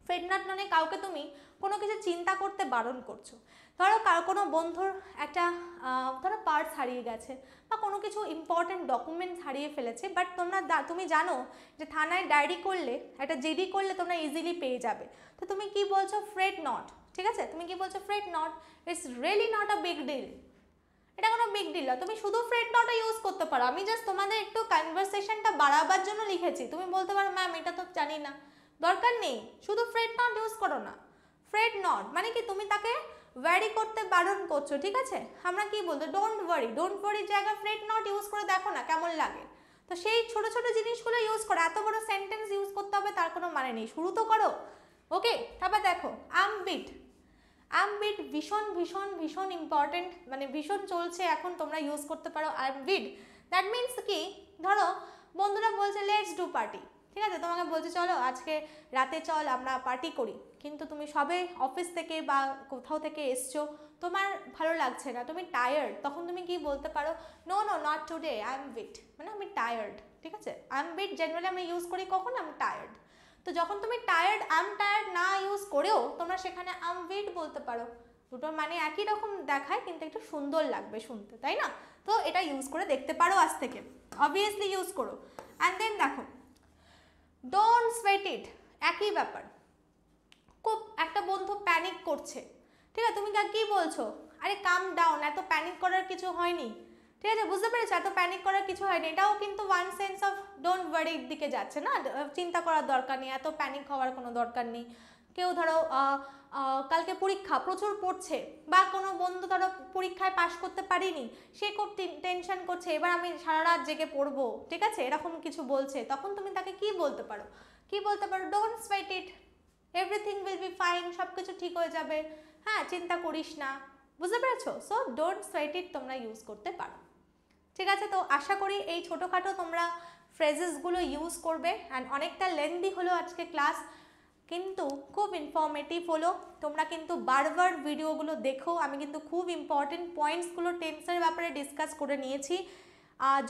ফ্রেড নট মানে কাউকে তুমি কোনো কিছু চিন্তা করতে বারণ করছো ধরো কার কোনো বন্ধুর একটা ধরো পার্স হারিয়ে গেছে বা কোনো কিছু ইম্পর্ট্যান্ট ডকুমেন্টস হারিয়ে ফেলেছে বাট তোমরা তুমি জানো যে থানায় ডায়েরি করলে একটা জিডি করলে তোমরা ইজিলি পেয়ে যাবে তো তুমি কি বলছো ফ্রেড নট ঠিক আছে তুমি কি বলছো fret not it's really not a big deal এটা কোনো বিগ ডিল না তুমি শুধু ফ্রেড নটটা ইউজ করতে পারো আমি জাস্ট তোমাদের একটু কনভারসেশনটা বাড়াবার জন্য লিখেছি তুমি বলতে পারো ম্যাম এটা তো জানি না দরকার নেই শুধু ফ্রেড নট ইউজ করো না ফ্রেড নট মানে কি তুমি তাকে ভ্যারি করতে বারণ করছো ঠিক আছে আমরা কি বলতো ডোন্ট ওয়ারি ডোন্ট ওয়ারির জায়গা ফ্রেট নট ইউজ করে দেখো না কেমন লাগে তো সেই ছোট ছোট জিনিসগুলো ইউজ করো এত বড় সেন্টেন্স ইউজ করতে হবে তার কোনো মানে নেই শুরু তো করো ওকে তারপর দেখো আমবিট আমবিট ভীষণ ভীষণ ভীষণ ইম্পর্টেন্ট মানে ভীষণ চলছে এখন তোমরা ইউজ করতে পারো আমবিট দ্যাট মিন্স কি ধরো বন্ধুরা বলছে লেটস ডু পার্টি ঠিক আছে তোমাকে বলছে চলো আজকে রাতে চল আমরা পার্টি করি কিন্তু তুমি সবে অফিস থেকে বা কোথাও থেকে এসছো তোমার ভালো লাগছে না তুমি টায়ার্ড তখন তুমি কি বলতে পারো no no not today I am wiped মানে আমি টায়ার্ড ঠিক আছে আই এম উইট জেনারেলি আমি ইউজ করি কখন আম টায়ার্ড তো যখন তুমি টায়ার্ড আম টায়ার্ড না ইউজ করেও তোমরা সেখানে আম উইট বলতে পারো দুটোর মানে একই রকম দেখায় কিন্তু একটু সুন্দর লাগবে শুনতে তাই না তো এটা ইউজ করে দেখতে পারো আজ থেকে অবভিয়াসলি ইউজ করো অ্যান্ড দেন দেখো ডোন্ট সোয়েট ইট একই ব্যাপার খুব একটা বন্ধু প্যানিক করছে ঠিক আছে তুমি কী বলছো আরে কাম ডাউন এত প্যানিক করার কিছু হয়নি ঠিক আছে বুঝতে পেরেছো এত প্যানিক করার কিছু হয়নি এটাও কিন্তু ওয়ান সেন্স অফ ডোন্ট ওয়ারির দিকে যাচ্ছে না চিন্তা করার দরকার নেই এত প্যানিক হওয়ার কোনো দরকার নেই কেউ ধরো কালকে পরীক্ষা প্রচুর পড়ছে বা কোনো বন্ধু ধরো পরীক্ষায় পাশ করতে পারিনি সে খুব টেনশন করছে এবার আমি সারা রাত জেগে পড়বো ঠিক আছে এরকম কিছু বলছে তখন তুমি তাকে কি বলতে পারো কি বলতে পারো don't sweat it everything will be fine সব কিছু ঠিক হয়ে যাবে হ্যাঁ চিন্তা করিস না বুঝতে পেরেছো সো ডোন্ট সোয়েট ইট তোমরা ইউজ করতে পারো ঠিক আছে তো আশা করি এই ছোটোখাটো তোমরা ফ্রেজেসগুলো ইউজ করবে অ্যান্ড অনেকটা লেন্দি হলো আজকে ক্লাস কিন্তু খুব ইনফর্মেটিভ হলো তোমরা কিন্তু বারবার ভিডিওগুলো দেখো আমি কিন্তু খুব ইম্পর্টেন্ট পয়েন্টসগুলো টেন্সের ব্যাপারে ডিসকাস করে নিয়েছি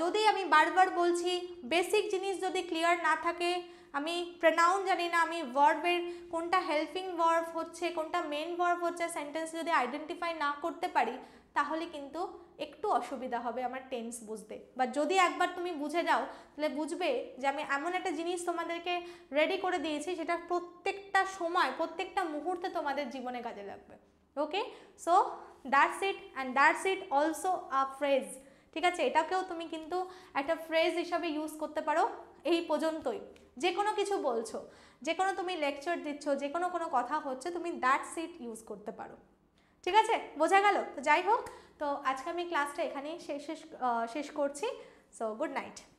যদি আমি বারবার বলছি বেসিক জিনিস যদি ক্লিয়ার না থাকে আমি প্রনাউন জানি না আমি ভার্বের কোনটা হেল্পিং ভার্ব হচ্ছে কোনটা মেন ভার্ব হচ্ছে সেন্টেন্স যদি আইডেন্টিফাই না করতে পারি তাহলে কিন্তু একটু অসুবিধা হবে আমার টেন্স বুঝতে বা যদি একবার তুমি বুঝে যাও তাহলে বুঝবে যে আমি এমন একটা জিনিস তোমাদেরকে রেডি করে দিয়েছি সেটা প্রত্যেকটা সময় প্রত্যেকটা মুহূর্তে তোমাদের জীবনে কাজে লাগবে okay so that's it and that's it also a phrase ঠিক আছে এটাকেও তুমি কিন্তু একটা ফ্রেজ হিসাবে ইউজ করতে পারো এই পর্যন্তই যে কোনো কিছু বলছো যে কোনো তুমি লেকচার দিচ্ছ যে কোনো কোনো কথা হচ্ছে তুমি দ্যাট সিট ইউজ করতে পারো ঠিক আছে বোঝা গেল তো যাই হোক তো আজকে আমি ক্লাসটা এখানেই শেষ শেষ করছি সো গুড নাইট